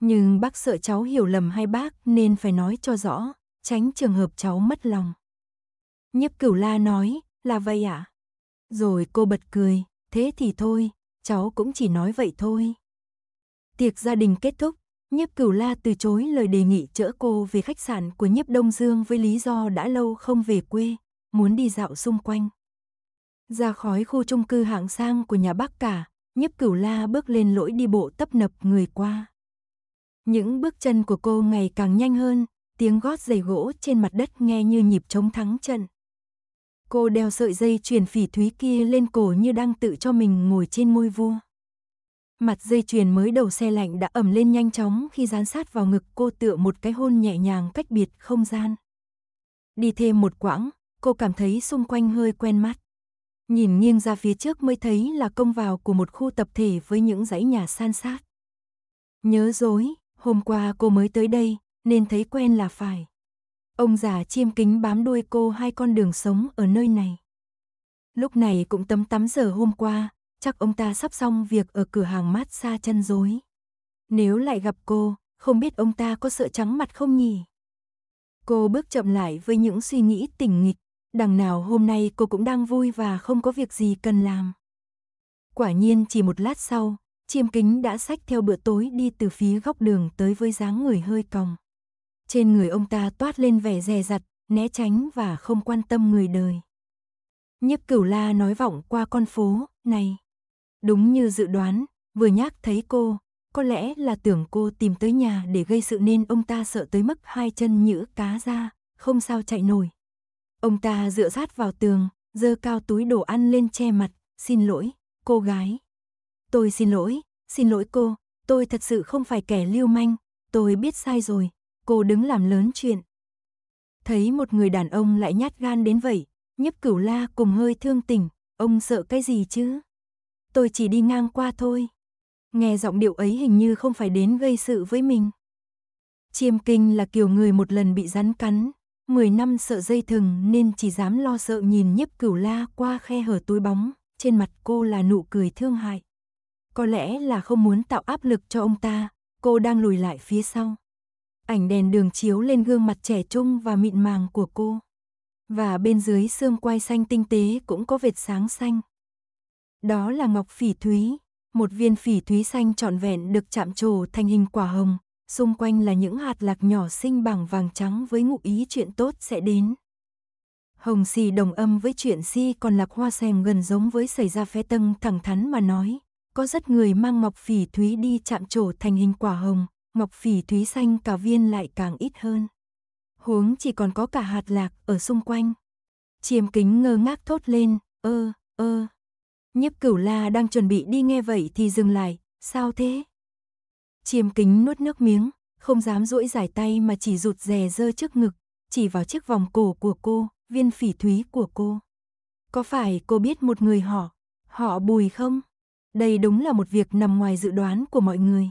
Nhưng bác sợ cháu hiểu lầm hay bác nên phải nói cho rõ, tránh trường hợp cháu mất lòng. Nhấp cửu la nói, là vậy ạ? À? Rồi cô bật cười, thế thì thôi, cháu cũng chỉ nói vậy thôi. Tiệc gia đình kết thúc, Nhiếp Cửu La từ chối lời đề nghị chở cô về khách sạn của Nhiếp Đông Dương với lý do đã lâu không về quê, muốn đi dạo xung quanh. Ra khỏi khu chung cư hạng sang của nhà bác cả, Nhiếp Cửu La bước lên lỗi đi bộ tấp nập người qua. Những bước chân của cô ngày càng nhanh hơn, tiếng gót giày gỗ trên mặt đất nghe như nhịp chống thắng trận. Cô đeo sợi dây chuyền phỉ thúy kia lên cổ như đang tự cho mình ngồi trên môi vua mặt dây chuyền mới đầu xe lạnh đã ẩm lên nhanh chóng khi dán sát vào ngực cô tựa một cái hôn nhẹ nhàng cách biệt không gian. Đi thêm một quãng, cô cảm thấy xung quanh hơi quen mắt. Nhìn nghiêng ra phía trước mới thấy là công vào của một khu tập thể với những dãy nhà san sát. Nhớ dối, hôm qua cô mới tới đây, nên thấy quen là phải. Ông già chiêm kính bám đuôi cô hai con đường sống ở nơi này. Lúc này cũng tấm tắm giờ hôm qua, chắc ông ta sắp xong việc ở cửa hàng mát xa chân rối. Nếu lại gặp cô, không biết ông ta có sợ trắng mặt không nhỉ? Cô bước chậm lại với những suy nghĩ tỉnh nghịch, đằng nào hôm nay cô cũng đang vui và không có việc gì cần làm. Quả nhiên chỉ một lát sau, chiêm kính đã xách theo bữa tối đi từ phía góc đường tới với dáng người hơi còng. Trên người ông ta toát lên vẻ dè dặt, né tránh và không quan tâm người đời. Nhiếp cửu la nói vọng qua con phố, này, Đúng như dự đoán, vừa nhắc thấy cô, có lẽ là tưởng cô tìm tới nhà để gây sự nên ông ta sợ tới mức hai chân nhữ cá ra, không sao chạy nổi. Ông ta dựa sát vào tường, giơ cao túi đồ ăn lên che mặt, xin lỗi, cô gái. Tôi xin lỗi, xin lỗi cô, tôi thật sự không phải kẻ lưu manh, tôi biết sai rồi, cô đứng làm lớn chuyện. Thấy một người đàn ông lại nhát gan đến vậy, nhấp cửu la cùng hơi thương tình, ông sợ cái gì chứ? tôi chỉ đi ngang qua thôi. Nghe giọng điệu ấy hình như không phải đến gây sự với mình. Chiêm kinh là kiểu người một lần bị rắn cắn, 10 năm sợ dây thừng nên chỉ dám lo sợ nhìn nhiếp cửu la qua khe hở túi bóng, trên mặt cô là nụ cười thương hại. Có lẽ là không muốn tạo áp lực cho ông ta, cô đang lùi lại phía sau. Ảnh đèn đường chiếu lên gương mặt trẻ trung và mịn màng của cô. Và bên dưới xương quai xanh tinh tế cũng có vệt sáng xanh. Đó là ngọc phỉ thúy, một viên phỉ thúy xanh trọn vẹn được chạm trổ thành hình quả hồng, xung quanh là những hạt lạc nhỏ xinh bằng vàng trắng với ngụ ý chuyện tốt sẽ đến. Hồng xì đồng âm với chuyện si còn lạc hoa xem gần giống với xảy ra phe tân thẳng thắn mà nói. Có rất người mang ngọc phỉ thúy đi chạm trổ thành hình quả hồng, ngọc phỉ thúy xanh cả viên lại càng ít hơn. Huống chỉ còn có cả hạt lạc ở xung quanh. Chiêm kính ngơ ngác thốt lên, ơ, ơ. Nhiếp cửu la đang chuẩn bị đi nghe vậy thì dừng lại, sao thế? Chiêm kính nuốt nước miếng, không dám duỗi dài tay mà chỉ rụt rè dơ trước ngực, chỉ vào chiếc vòng cổ của cô, viên phỉ thúy của cô. Có phải cô biết một người họ, họ bùi không? Đây đúng là một việc nằm ngoài dự đoán của mọi người.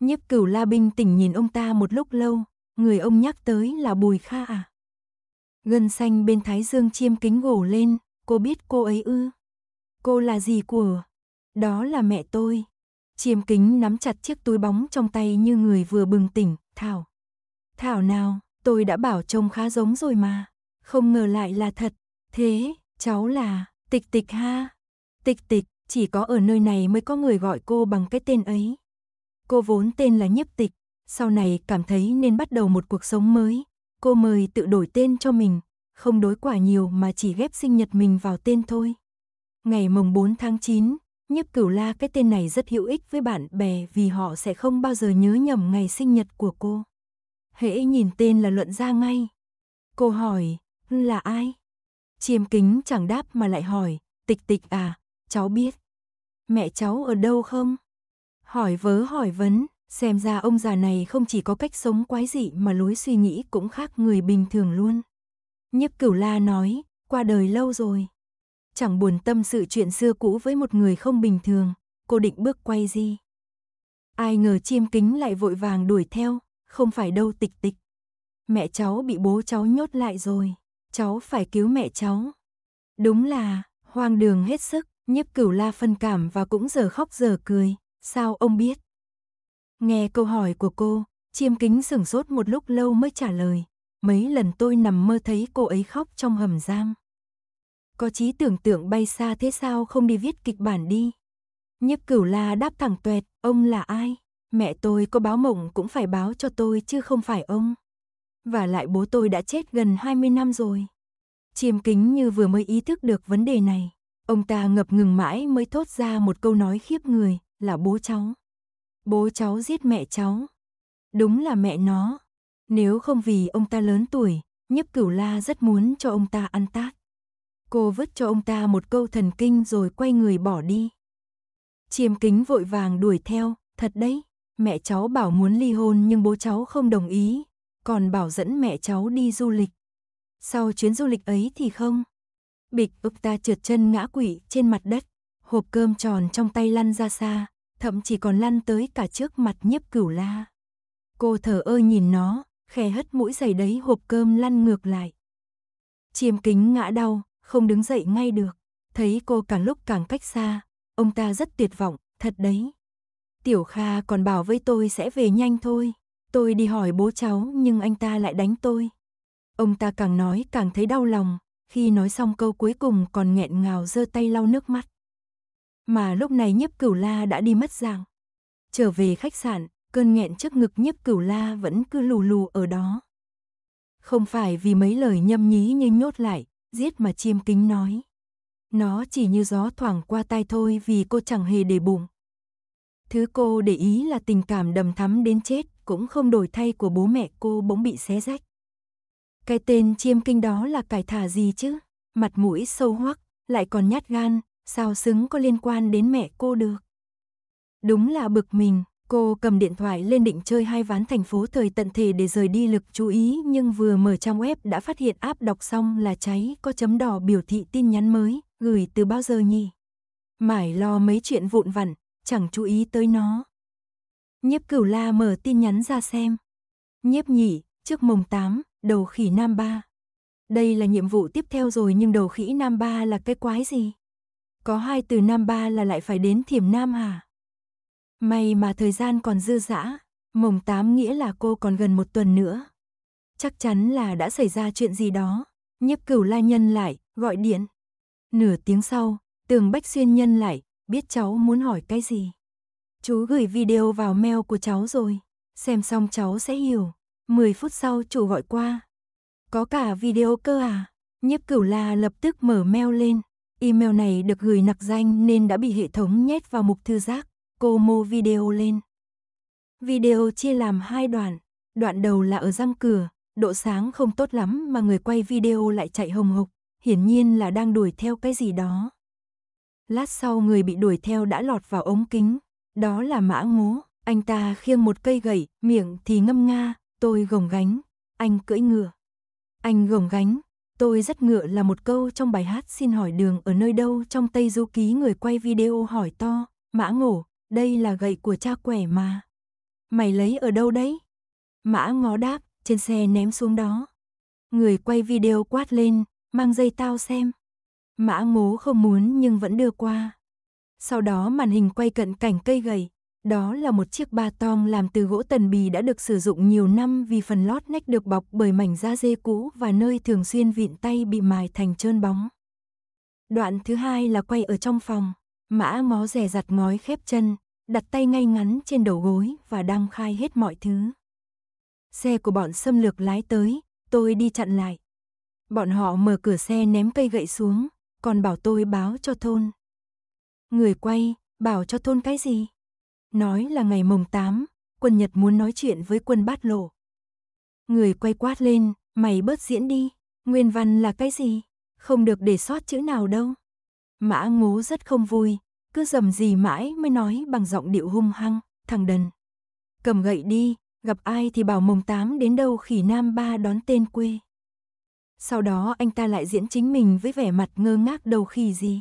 Nhiếp cửu la binh tỉnh nhìn ông ta một lúc lâu, người ông nhắc tới là bùi kha à? Gân xanh bên thái dương chiêm kính gổ lên, cô biết cô ấy ư? Cô là gì của? Đó là mẹ tôi. Chiêm kính nắm chặt chiếc túi bóng trong tay như người vừa bừng tỉnh, Thảo. Thảo nào, tôi đã bảo trông khá giống rồi mà. Không ngờ lại là thật. Thế, cháu là, tịch tịch ha. Tịch tịch, chỉ có ở nơi này mới có người gọi cô bằng cái tên ấy. Cô vốn tên là nhiếp tịch, sau này cảm thấy nên bắt đầu một cuộc sống mới. Cô mời tự đổi tên cho mình, không đối quả nhiều mà chỉ ghép sinh nhật mình vào tên thôi. Ngày mùng 4 tháng 9, nhiếp cửu la cái tên này rất hữu ích với bạn bè vì họ sẽ không bao giờ nhớ nhầm ngày sinh nhật của cô. Hễ nhìn tên là luận ra ngay. Cô hỏi, là ai? Chiêm kính chẳng đáp mà lại hỏi, tịch tịch à, cháu biết. Mẹ cháu ở đâu không? Hỏi vớ hỏi vấn, xem ra ông già này không chỉ có cách sống quái dị mà lối suy nghĩ cũng khác người bình thường luôn. Nhiếp cửu la nói, qua đời lâu rồi chẳng buồn tâm sự chuyện xưa cũ với một người không bình thường, cô định bước quay di. Ai ngờ chiêm kính lại vội vàng đuổi theo, không phải đâu tịch tịch. Mẹ cháu bị bố cháu nhốt lại rồi, cháu phải cứu mẹ cháu. Đúng là, hoang đường hết sức, nhiếp cửu la phân cảm và cũng giờ khóc giờ cười, sao ông biết? Nghe câu hỏi của cô, chiêm kính sửng sốt một lúc lâu mới trả lời. Mấy lần tôi nằm mơ thấy cô ấy khóc trong hầm giam có trí tưởng tượng bay xa thế sao không đi viết kịch bản đi. Nhiếp cửu la đáp thẳng tuẹt, ông là ai? Mẹ tôi có báo mộng cũng phải báo cho tôi chứ không phải ông. Và lại bố tôi đã chết gần 20 năm rồi. Chiêm kính như vừa mới ý thức được vấn đề này. Ông ta ngập ngừng mãi mới thốt ra một câu nói khiếp người, là bố cháu. Bố cháu giết mẹ cháu. Đúng là mẹ nó. Nếu không vì ông ta lớn tuổi, nhấp cửu la rất muốn cho ông ta ăn tát. Cô vứt cho ông ta một câu thần kinh rồi quay người bỏ đi. Chiêm kính vội vàng đuổi theo, thật đấy, mẹ cháu bảo muốn ly hôn nhưng bố cháu không đồng ý, còn bảo dẫn mẹ cháu đi du lịch. Sau chuyến du lịch ấy thì không. Bịch ức ta trượt chân ngã quỵ trên mặt đất, hộp cơm tròn trong tay lăn ra xa, thậm chỉ còn lăn tới cả trước mặt nhiếp cửu la. Cô thở ơ nhìn nó, khe hất mũi giày đấy hộp cơm lăn ngược lại. Chiêm kính ngã đau, không đứng dậy ngay được. Thấy cô càng lúc càng cách xa, ông ta rất tuyệt vọng, thật đấy. Tiểu Kha còn bảo với tôi sẽ về nhanh thôi. Tôi đi hỏi bố cháu nhưng anh ta lại đánh tôi. Ông ta càng nói càng thấy đau lòng, khi nói xong câu cuối cùng còn nghẹn ngào giơ tay lau nước mắt. Mà lúc này nhiếp cửu la đã đi mất dạng. Trở về khách sạn, cơn nghẹn trước ngực nhiếp cửu la vẫn cứ lù lù ở đó. Không phải vì mấy lời nhâm nhí như nhốt lại, giết mà chiêm kính nói. Nó chỉ như gió thoảng qua tai thôi vì cô chẳng hề để bụng. Thứ cô để ý là tình cảm đầm thắm đến chết cũng không đổi thay của bố mẹ cô bỗng bị xé rách. Cái tên chiêm kinh đó là cải thả gì chứ? Mặt mũi sâu hoắc, lại còn nhát gan, sao xứng có liên quan đến mẹ cô được? Đúng là bực mình, Cô cầm điện thoại lên định chơi hai ván thành phố thời tận thể để rời đi lực chú ý nhưng vừa mở trang web đã phát hiện app đọc xong là cháy có chấm đỏ biểu thị tin nhắn mới, gửi từ bao giờ nhỉ? Mải lo mấy chuyện vụn vặt, chẳng chú ý tới nó. Nhiếp cửu la mở tin nhắn ra xem. Nhiếp nhỉ, trước mồng 8, đầu khỉ nam ba. Đây là nhiệm vụ tiếp theo rồi nhưng đầu khỉ nam ba là cái quái gì? Có hai từ nam ba là lại phải đến thiểm nam hả? May mà thời gian còn dư dã, mùng tám nghĩa là cô còn gần một tuần nữa. Chắc chắn là đã xảy ra chuyện gì đó, nhiếp cửu la nhân lại, gọi điện. Nửa tiếng sau, tường bách xuyên nhân lại, biết cháu muốn hỏi cái gì. Chú gửi video vào mail của cháu rồi, xem xong cháu sẽ hiểu. mười phút sau chủ gọi qua. Có cả video cơ à? Nhiếp cửu la lập tức mở mail lên. Email này được gửi nặc danh nên đã bị hệ thống nhét vào mục thư giác. Cô mô video lên. Video chia làm hai đoạn, đoạn đầu là ở răng cửa, độ sáng không tốt lắm mà người quay video lại chạy hồng hộc, hiển nhiên là đang đuổi theo cái gì đó. Lát sau người bị đuổi theo đã lọt vào ống kính, đó là mã ngố, anh ta khiêng một cây gậy, miệng thì ngâm nga, tôi gồng gánh, anh cưỡi ngựa. Anh gồng gánh, tôi rất ngựa là một câu trong bài hát xin hỏi đường ở nơi đâu trong Tây Du Ký người quay video hỏi to, mã ngổ, đây là gậy của cha quẻ mà. Mày lấy ở đâu đấy? Mã ngó đáp, trên xe ném xuống đó. Người quay video quát lên, mang dây tao xem. Mã ngố không muốn nhưng vẫn đưa qua. Sau đó màn hình quay cận cảnh cây gầy. Đó là một chiếc ba tong làm từ gỗ tần bì đã được sử dụng nhiều năm vì phần lót nách được bọc bởi mảnh da dê cũ và nơi thường xuyên vịn tay bị mài thành trơn bóng. Đoạn thứ hai là quay ở trong phòng. Mã mó rè giặt ngói khép chân, đặt tay ngay ngắn trên đầu gối và đang khai hết mọi thứ. Xe của bọn xâm lược lái tới, tôi đi chặn lại. Bọn họ mở cửa xe ném cây gậy xuống, còn bảo tôi báo cho thôn. Người quay, bảo cho thôn cái gì? Nói là ngày mồng 8, quân Nhật muốn nói chuyện với quân bát lộ. Người quay quát lên, mày bớt diễn đi, nguyên văn là cái gì? Không được để sót chữ nào đâu. Mã ngố rất không vui, cứ dầm gì mãi mới nói bằng giọng điệu hung hăng, thằng đần. Cầm gậy đi, gặp ai thì bảo mồng tám đến đâu khỉ nam ba đón tên quê. Sau đó anh ta lại diễn chính mình với vẻ mặt ngơ ngác đầu khỉ gì.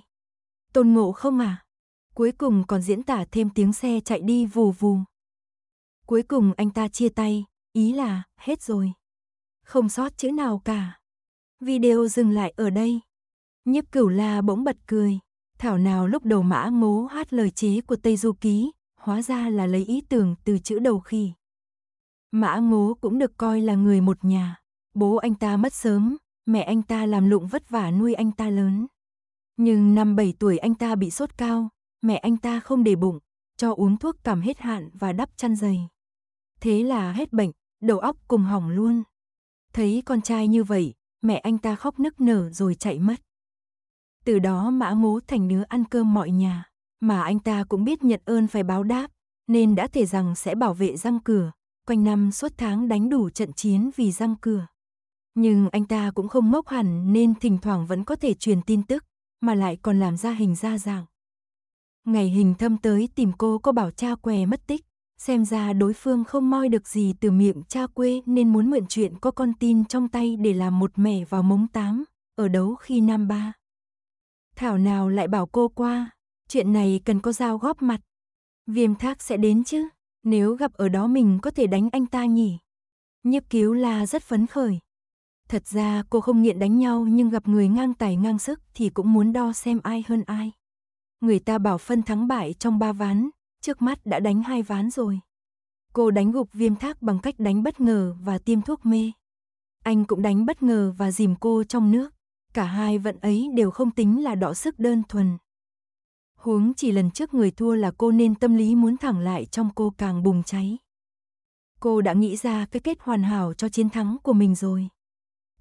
Tôn ngộ không à? Cuối cùng còn diễn tả thêm tiếng xe chạy đi vù vù. Cuối cùng anh ta chia tay, ý là hết rồi. Không sót chữ nào cả. Video dừng lại ở đây. Nhiếp cửu la bỗng bật cười. Thảo nào lúc đầu mã mố hát lời chế của Tây Du Ký, hóa ra là lấy ý tưởng từ chữ đầu khi. Mã ngố cũng được coi là người một nhà. Bố anh ta mất sớm, mẹ anh ta làm lụng vất vả nuôi anh ta lớn. Nhưng năm 7 tuổi anh ta bị sốt cao, mẹ anh ta không để bụng, cho uống thuốc cảm hết hạn và đắp chăn dày. Thế là hết bệnh, đầu óc cùng hỏng luôn. Thấy con trai như vậy, mẹ anh ta khóc nức nở rồi chạy mất. Từ đó mã ngố thành nứa ăn cơm mọi nhà, mà anh ta cũng biết nhận ơn phải báo đáp, nên đã thể rằng sẽ bảo vệ răng cửa, quanh năm suốt tháng đánh đủ trận chiến vì răng cửa. Nhưng anh ta cũng không mốc hẳn nên thỉnh thoảng vẫn có thể truyền tin tức, mà lại còn làm ra hình ra dạng. Ngày hình thâm tới tìm cô có bảo cha què mất tích, xem ra đối phương không moi được gì từ miệng cha quê nên muốn mượn chuyện có con tin trong tay để làm một mẻ vào mống tám, ở đấu khi nam ba. Thảo nào lại bảo cô qua, chuyện này cần có dao góp mặt. Viêm thác sẽ đến chứ, nếu gặp ở đó mình có thể đánh anh ta nhỉ. Nhiếp cứu là rất phấn khởi. Thật ra cô không nghiện đánh nhau nhưng gặp người ngang tài ngang sức thì cũng muốn đo xem ai hơn ai. Người ta bảo phân thắng bại trong ba ván, trước mắt đã đánh hai ván rồi. Cô đánh gục viêm thác bằng cách đánh bất ngờ và tiêm thuốc mê. Anh cũng đánh bất ngờ và dìm cô trong nước cả hai vận ấy đều không tính là đọ sức đơn thuần. Huống chỉ lần trước người thua là cô nên tâm lý muốn thẳng lại trong cô càng bùng cháy. Cô đã nghĩ ra cái kết hoàn hảo cho chiến thắng của mình rồi.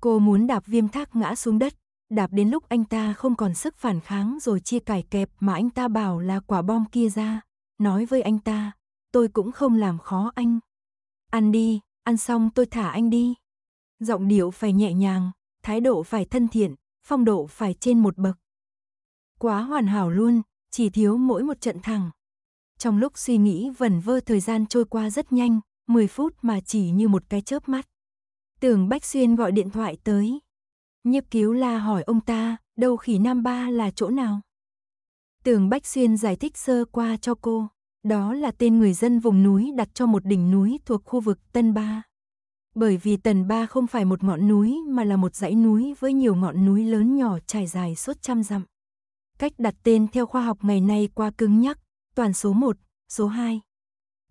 Cô muốn đạp viêm thác ngã xuống đất, đạp đến lúc anh ta không còn sức phản kháng rồi chia cải kẹp mà anh ta bảo là quả bom kia ra. Nói với anh ta, tôi cũng không làm khó anh. Ăn đi, ăn xong tôi thả anh đi. Giọng điệu phải nhẹ nhàng, thái độ phải thân thiện, phong độ phải trên một bậc. Quá hoàn hảo luôn, chỉ thiếu mỗi một trận thẳng. Trong lúc suy nghĩ vẩn vơ thời gian trôi qua rất nhanh, 10 phút mà chỉ như một cái chớp mắt. Tưởng Bách Xuyên gọi điện thoại tới. Nhiếp cứu la hỏi ông ta, đâu khỉ Nam Ba là chỗ nào? Tưởng Bách Xuyên giải thích sơ qua cho cô. Đó là tên người dân vùng núi đặt cho một đỉnh núi thuộc khu vực Tân Ba bởi vì tần ba không phải một ngọn núi mà là một dãy núi với nhiều ngọn núi lớn nhỏ trải dài suốt trăm dặm. Cách đặt tên theo khoa học ngày nay qua cứng nhắc, toàn số 1, số 2.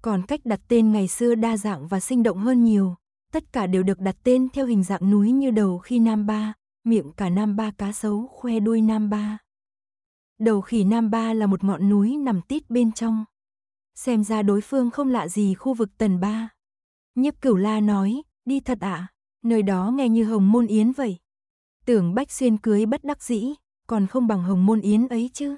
Còn cách đặt tên ngày xưa đa dạng và sinh động hơn nhiều, tất cả đều được đặt tên theo hình dạng núi như đầu khi nam ba, miệng cả nam ba cá sấu khoe đuôi nam ba. Đầu khỉ nam ba là một ngọn núi nằm tít bên trong. Xem ra đối phương không lạ gì khu vực tần ba. Nhiếp cửu la nói, đi thật ạ, à? nơi đó nghe như hồng môn yến vậy. Tưởng Bách Xuyên cưới bất đắc dĩ, còn không bằng hồng môn yến ấy chứ.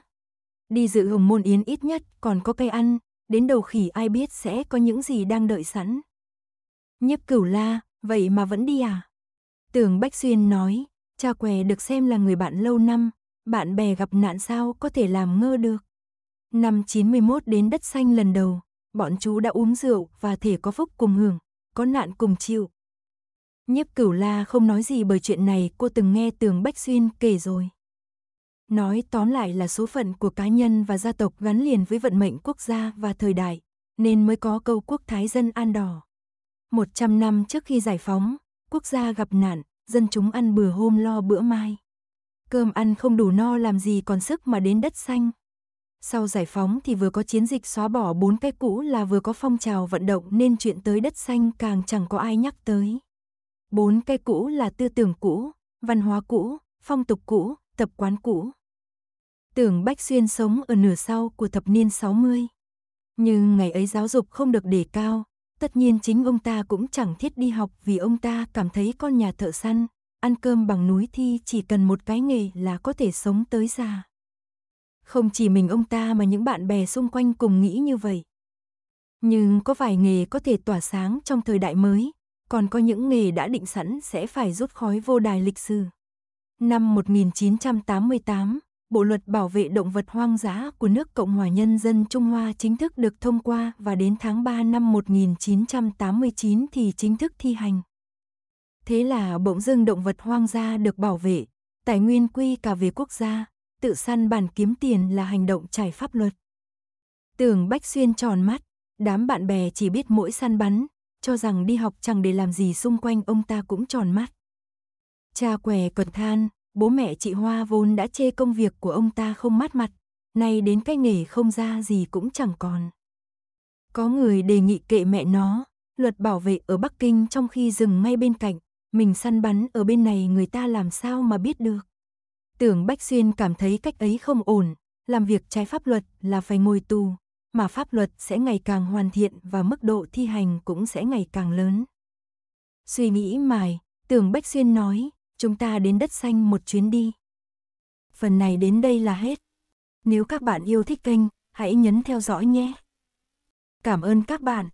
Đi dự hồng môn yến ít nhất còn có cây ăn, đến đầu khỉ ai biết sẽ có những gì đang đợi sẵn. Nhiếp cửu la, vậy mà vẫn đi à? Tưởng Bách Xuyên nói, cha què được xem là người bạn lâu năm, bạn bè gặp nạn sao có thể làm ngơ được. Năm 91 đến đất xanh lần đầu, bọn chú đã uống rượu và thể có phúc cùng hưởng, có nạn cùng chịu, Nhiếp cửu la không nói gì bởi chuyện này cô từng nghe tường Bách Xuyên kể rồi. Nói tóm lại là số phận của cá nhân và gia tộc gắn liền với vận mệnh quốc gia và thời đại, nên mới có câu quốc thái dân an đỏ. trăm năm trước khi giải phóng, quốc gia gặp nạn, dân chúng ăn bữa hôm lo bữa mai. Cơm ăn không đủ no làm gì còn sức mà đến đất xanh. Sau giải phóng thì vừa có chiến dịch xóa bỏ bốn cái cũ là vừa có phong trào vận động nên chuyện tới đất xanh càng chẳng có ai nhắc tới. Bốn cái cũ là tư tưởng cũ, văn hóa cũ, phong tục cũ, tập quán cũ. Tưởng Bách Xuyên sống ở nửa sau của thập niên 60. Nhưng ngày ấy giáo dục không được đề cao, tất nhiên chính ông ta cũng chẳng thiết đi học vì ông ta cảm thấy con nhà thợ săn, ăn cơm bằng núi thi chỉ cần một cái nghề là có thể sống tới già. Không chỉ mình ông ta mà những bạn bè xung quanh cùng nghĩ như vậy. Nhưng có vài nghề có thể tỏa sáng trong thời đại mới, còn có những nghề đã định sẵn sẽ phải rút khói vô đài lịch sử. Năm 1988, Bộ luật bảo vệ động vật hoang dã của nước Cộng hòa Nhân dân Trung Hoa chính thức được thông qua và đến tháng 3 năm 1989 thì chính thức thi hành. Thế là bỗng dưng động vật hoang dã được bảo vệ, tài nguyên quy cả về quốc gia, tự săn bản kiếm tiền là hành động trái pháp luật. Tưởng Bách Xuyên tròn mắt, đám bạn bè chỉ biết mỗi săn bắn, cho rằng đi học chẳng để làm gì xung quanh ông ta cũng tròn mắt. Cha què còn than, bố mẹ chị Hoa vốn đã chê công việc của ông ta không mát mặt, nay đến cái nghề không ra gì cũng chẳng còn. Có người đề nghị kệ mẹ nó, luật bảo vệ ở Bắc Kinh trong khi rừng ngay bên cạnh, mình săn bắn ở bên này người ta làm sao mà biết được. Tưởng Bách Xuyên cảm thấy cách ấy không ổn, làm việc trái pháp luật là phải ngồi tù, mà pháp luật sẽ ngày càng hoàn thiện và mức độ thi hành cũng sẽ ngày càng lớn. Suy nghĩ mài, tưởng Bách Xuyên nói, chúng ta đến đất xanh một chuyến đi. Phần này đến đây là hết. Nếu các bạn yêu thích kênh, hãy nhấn theo dõi nhé. Cảm ơn các bạn.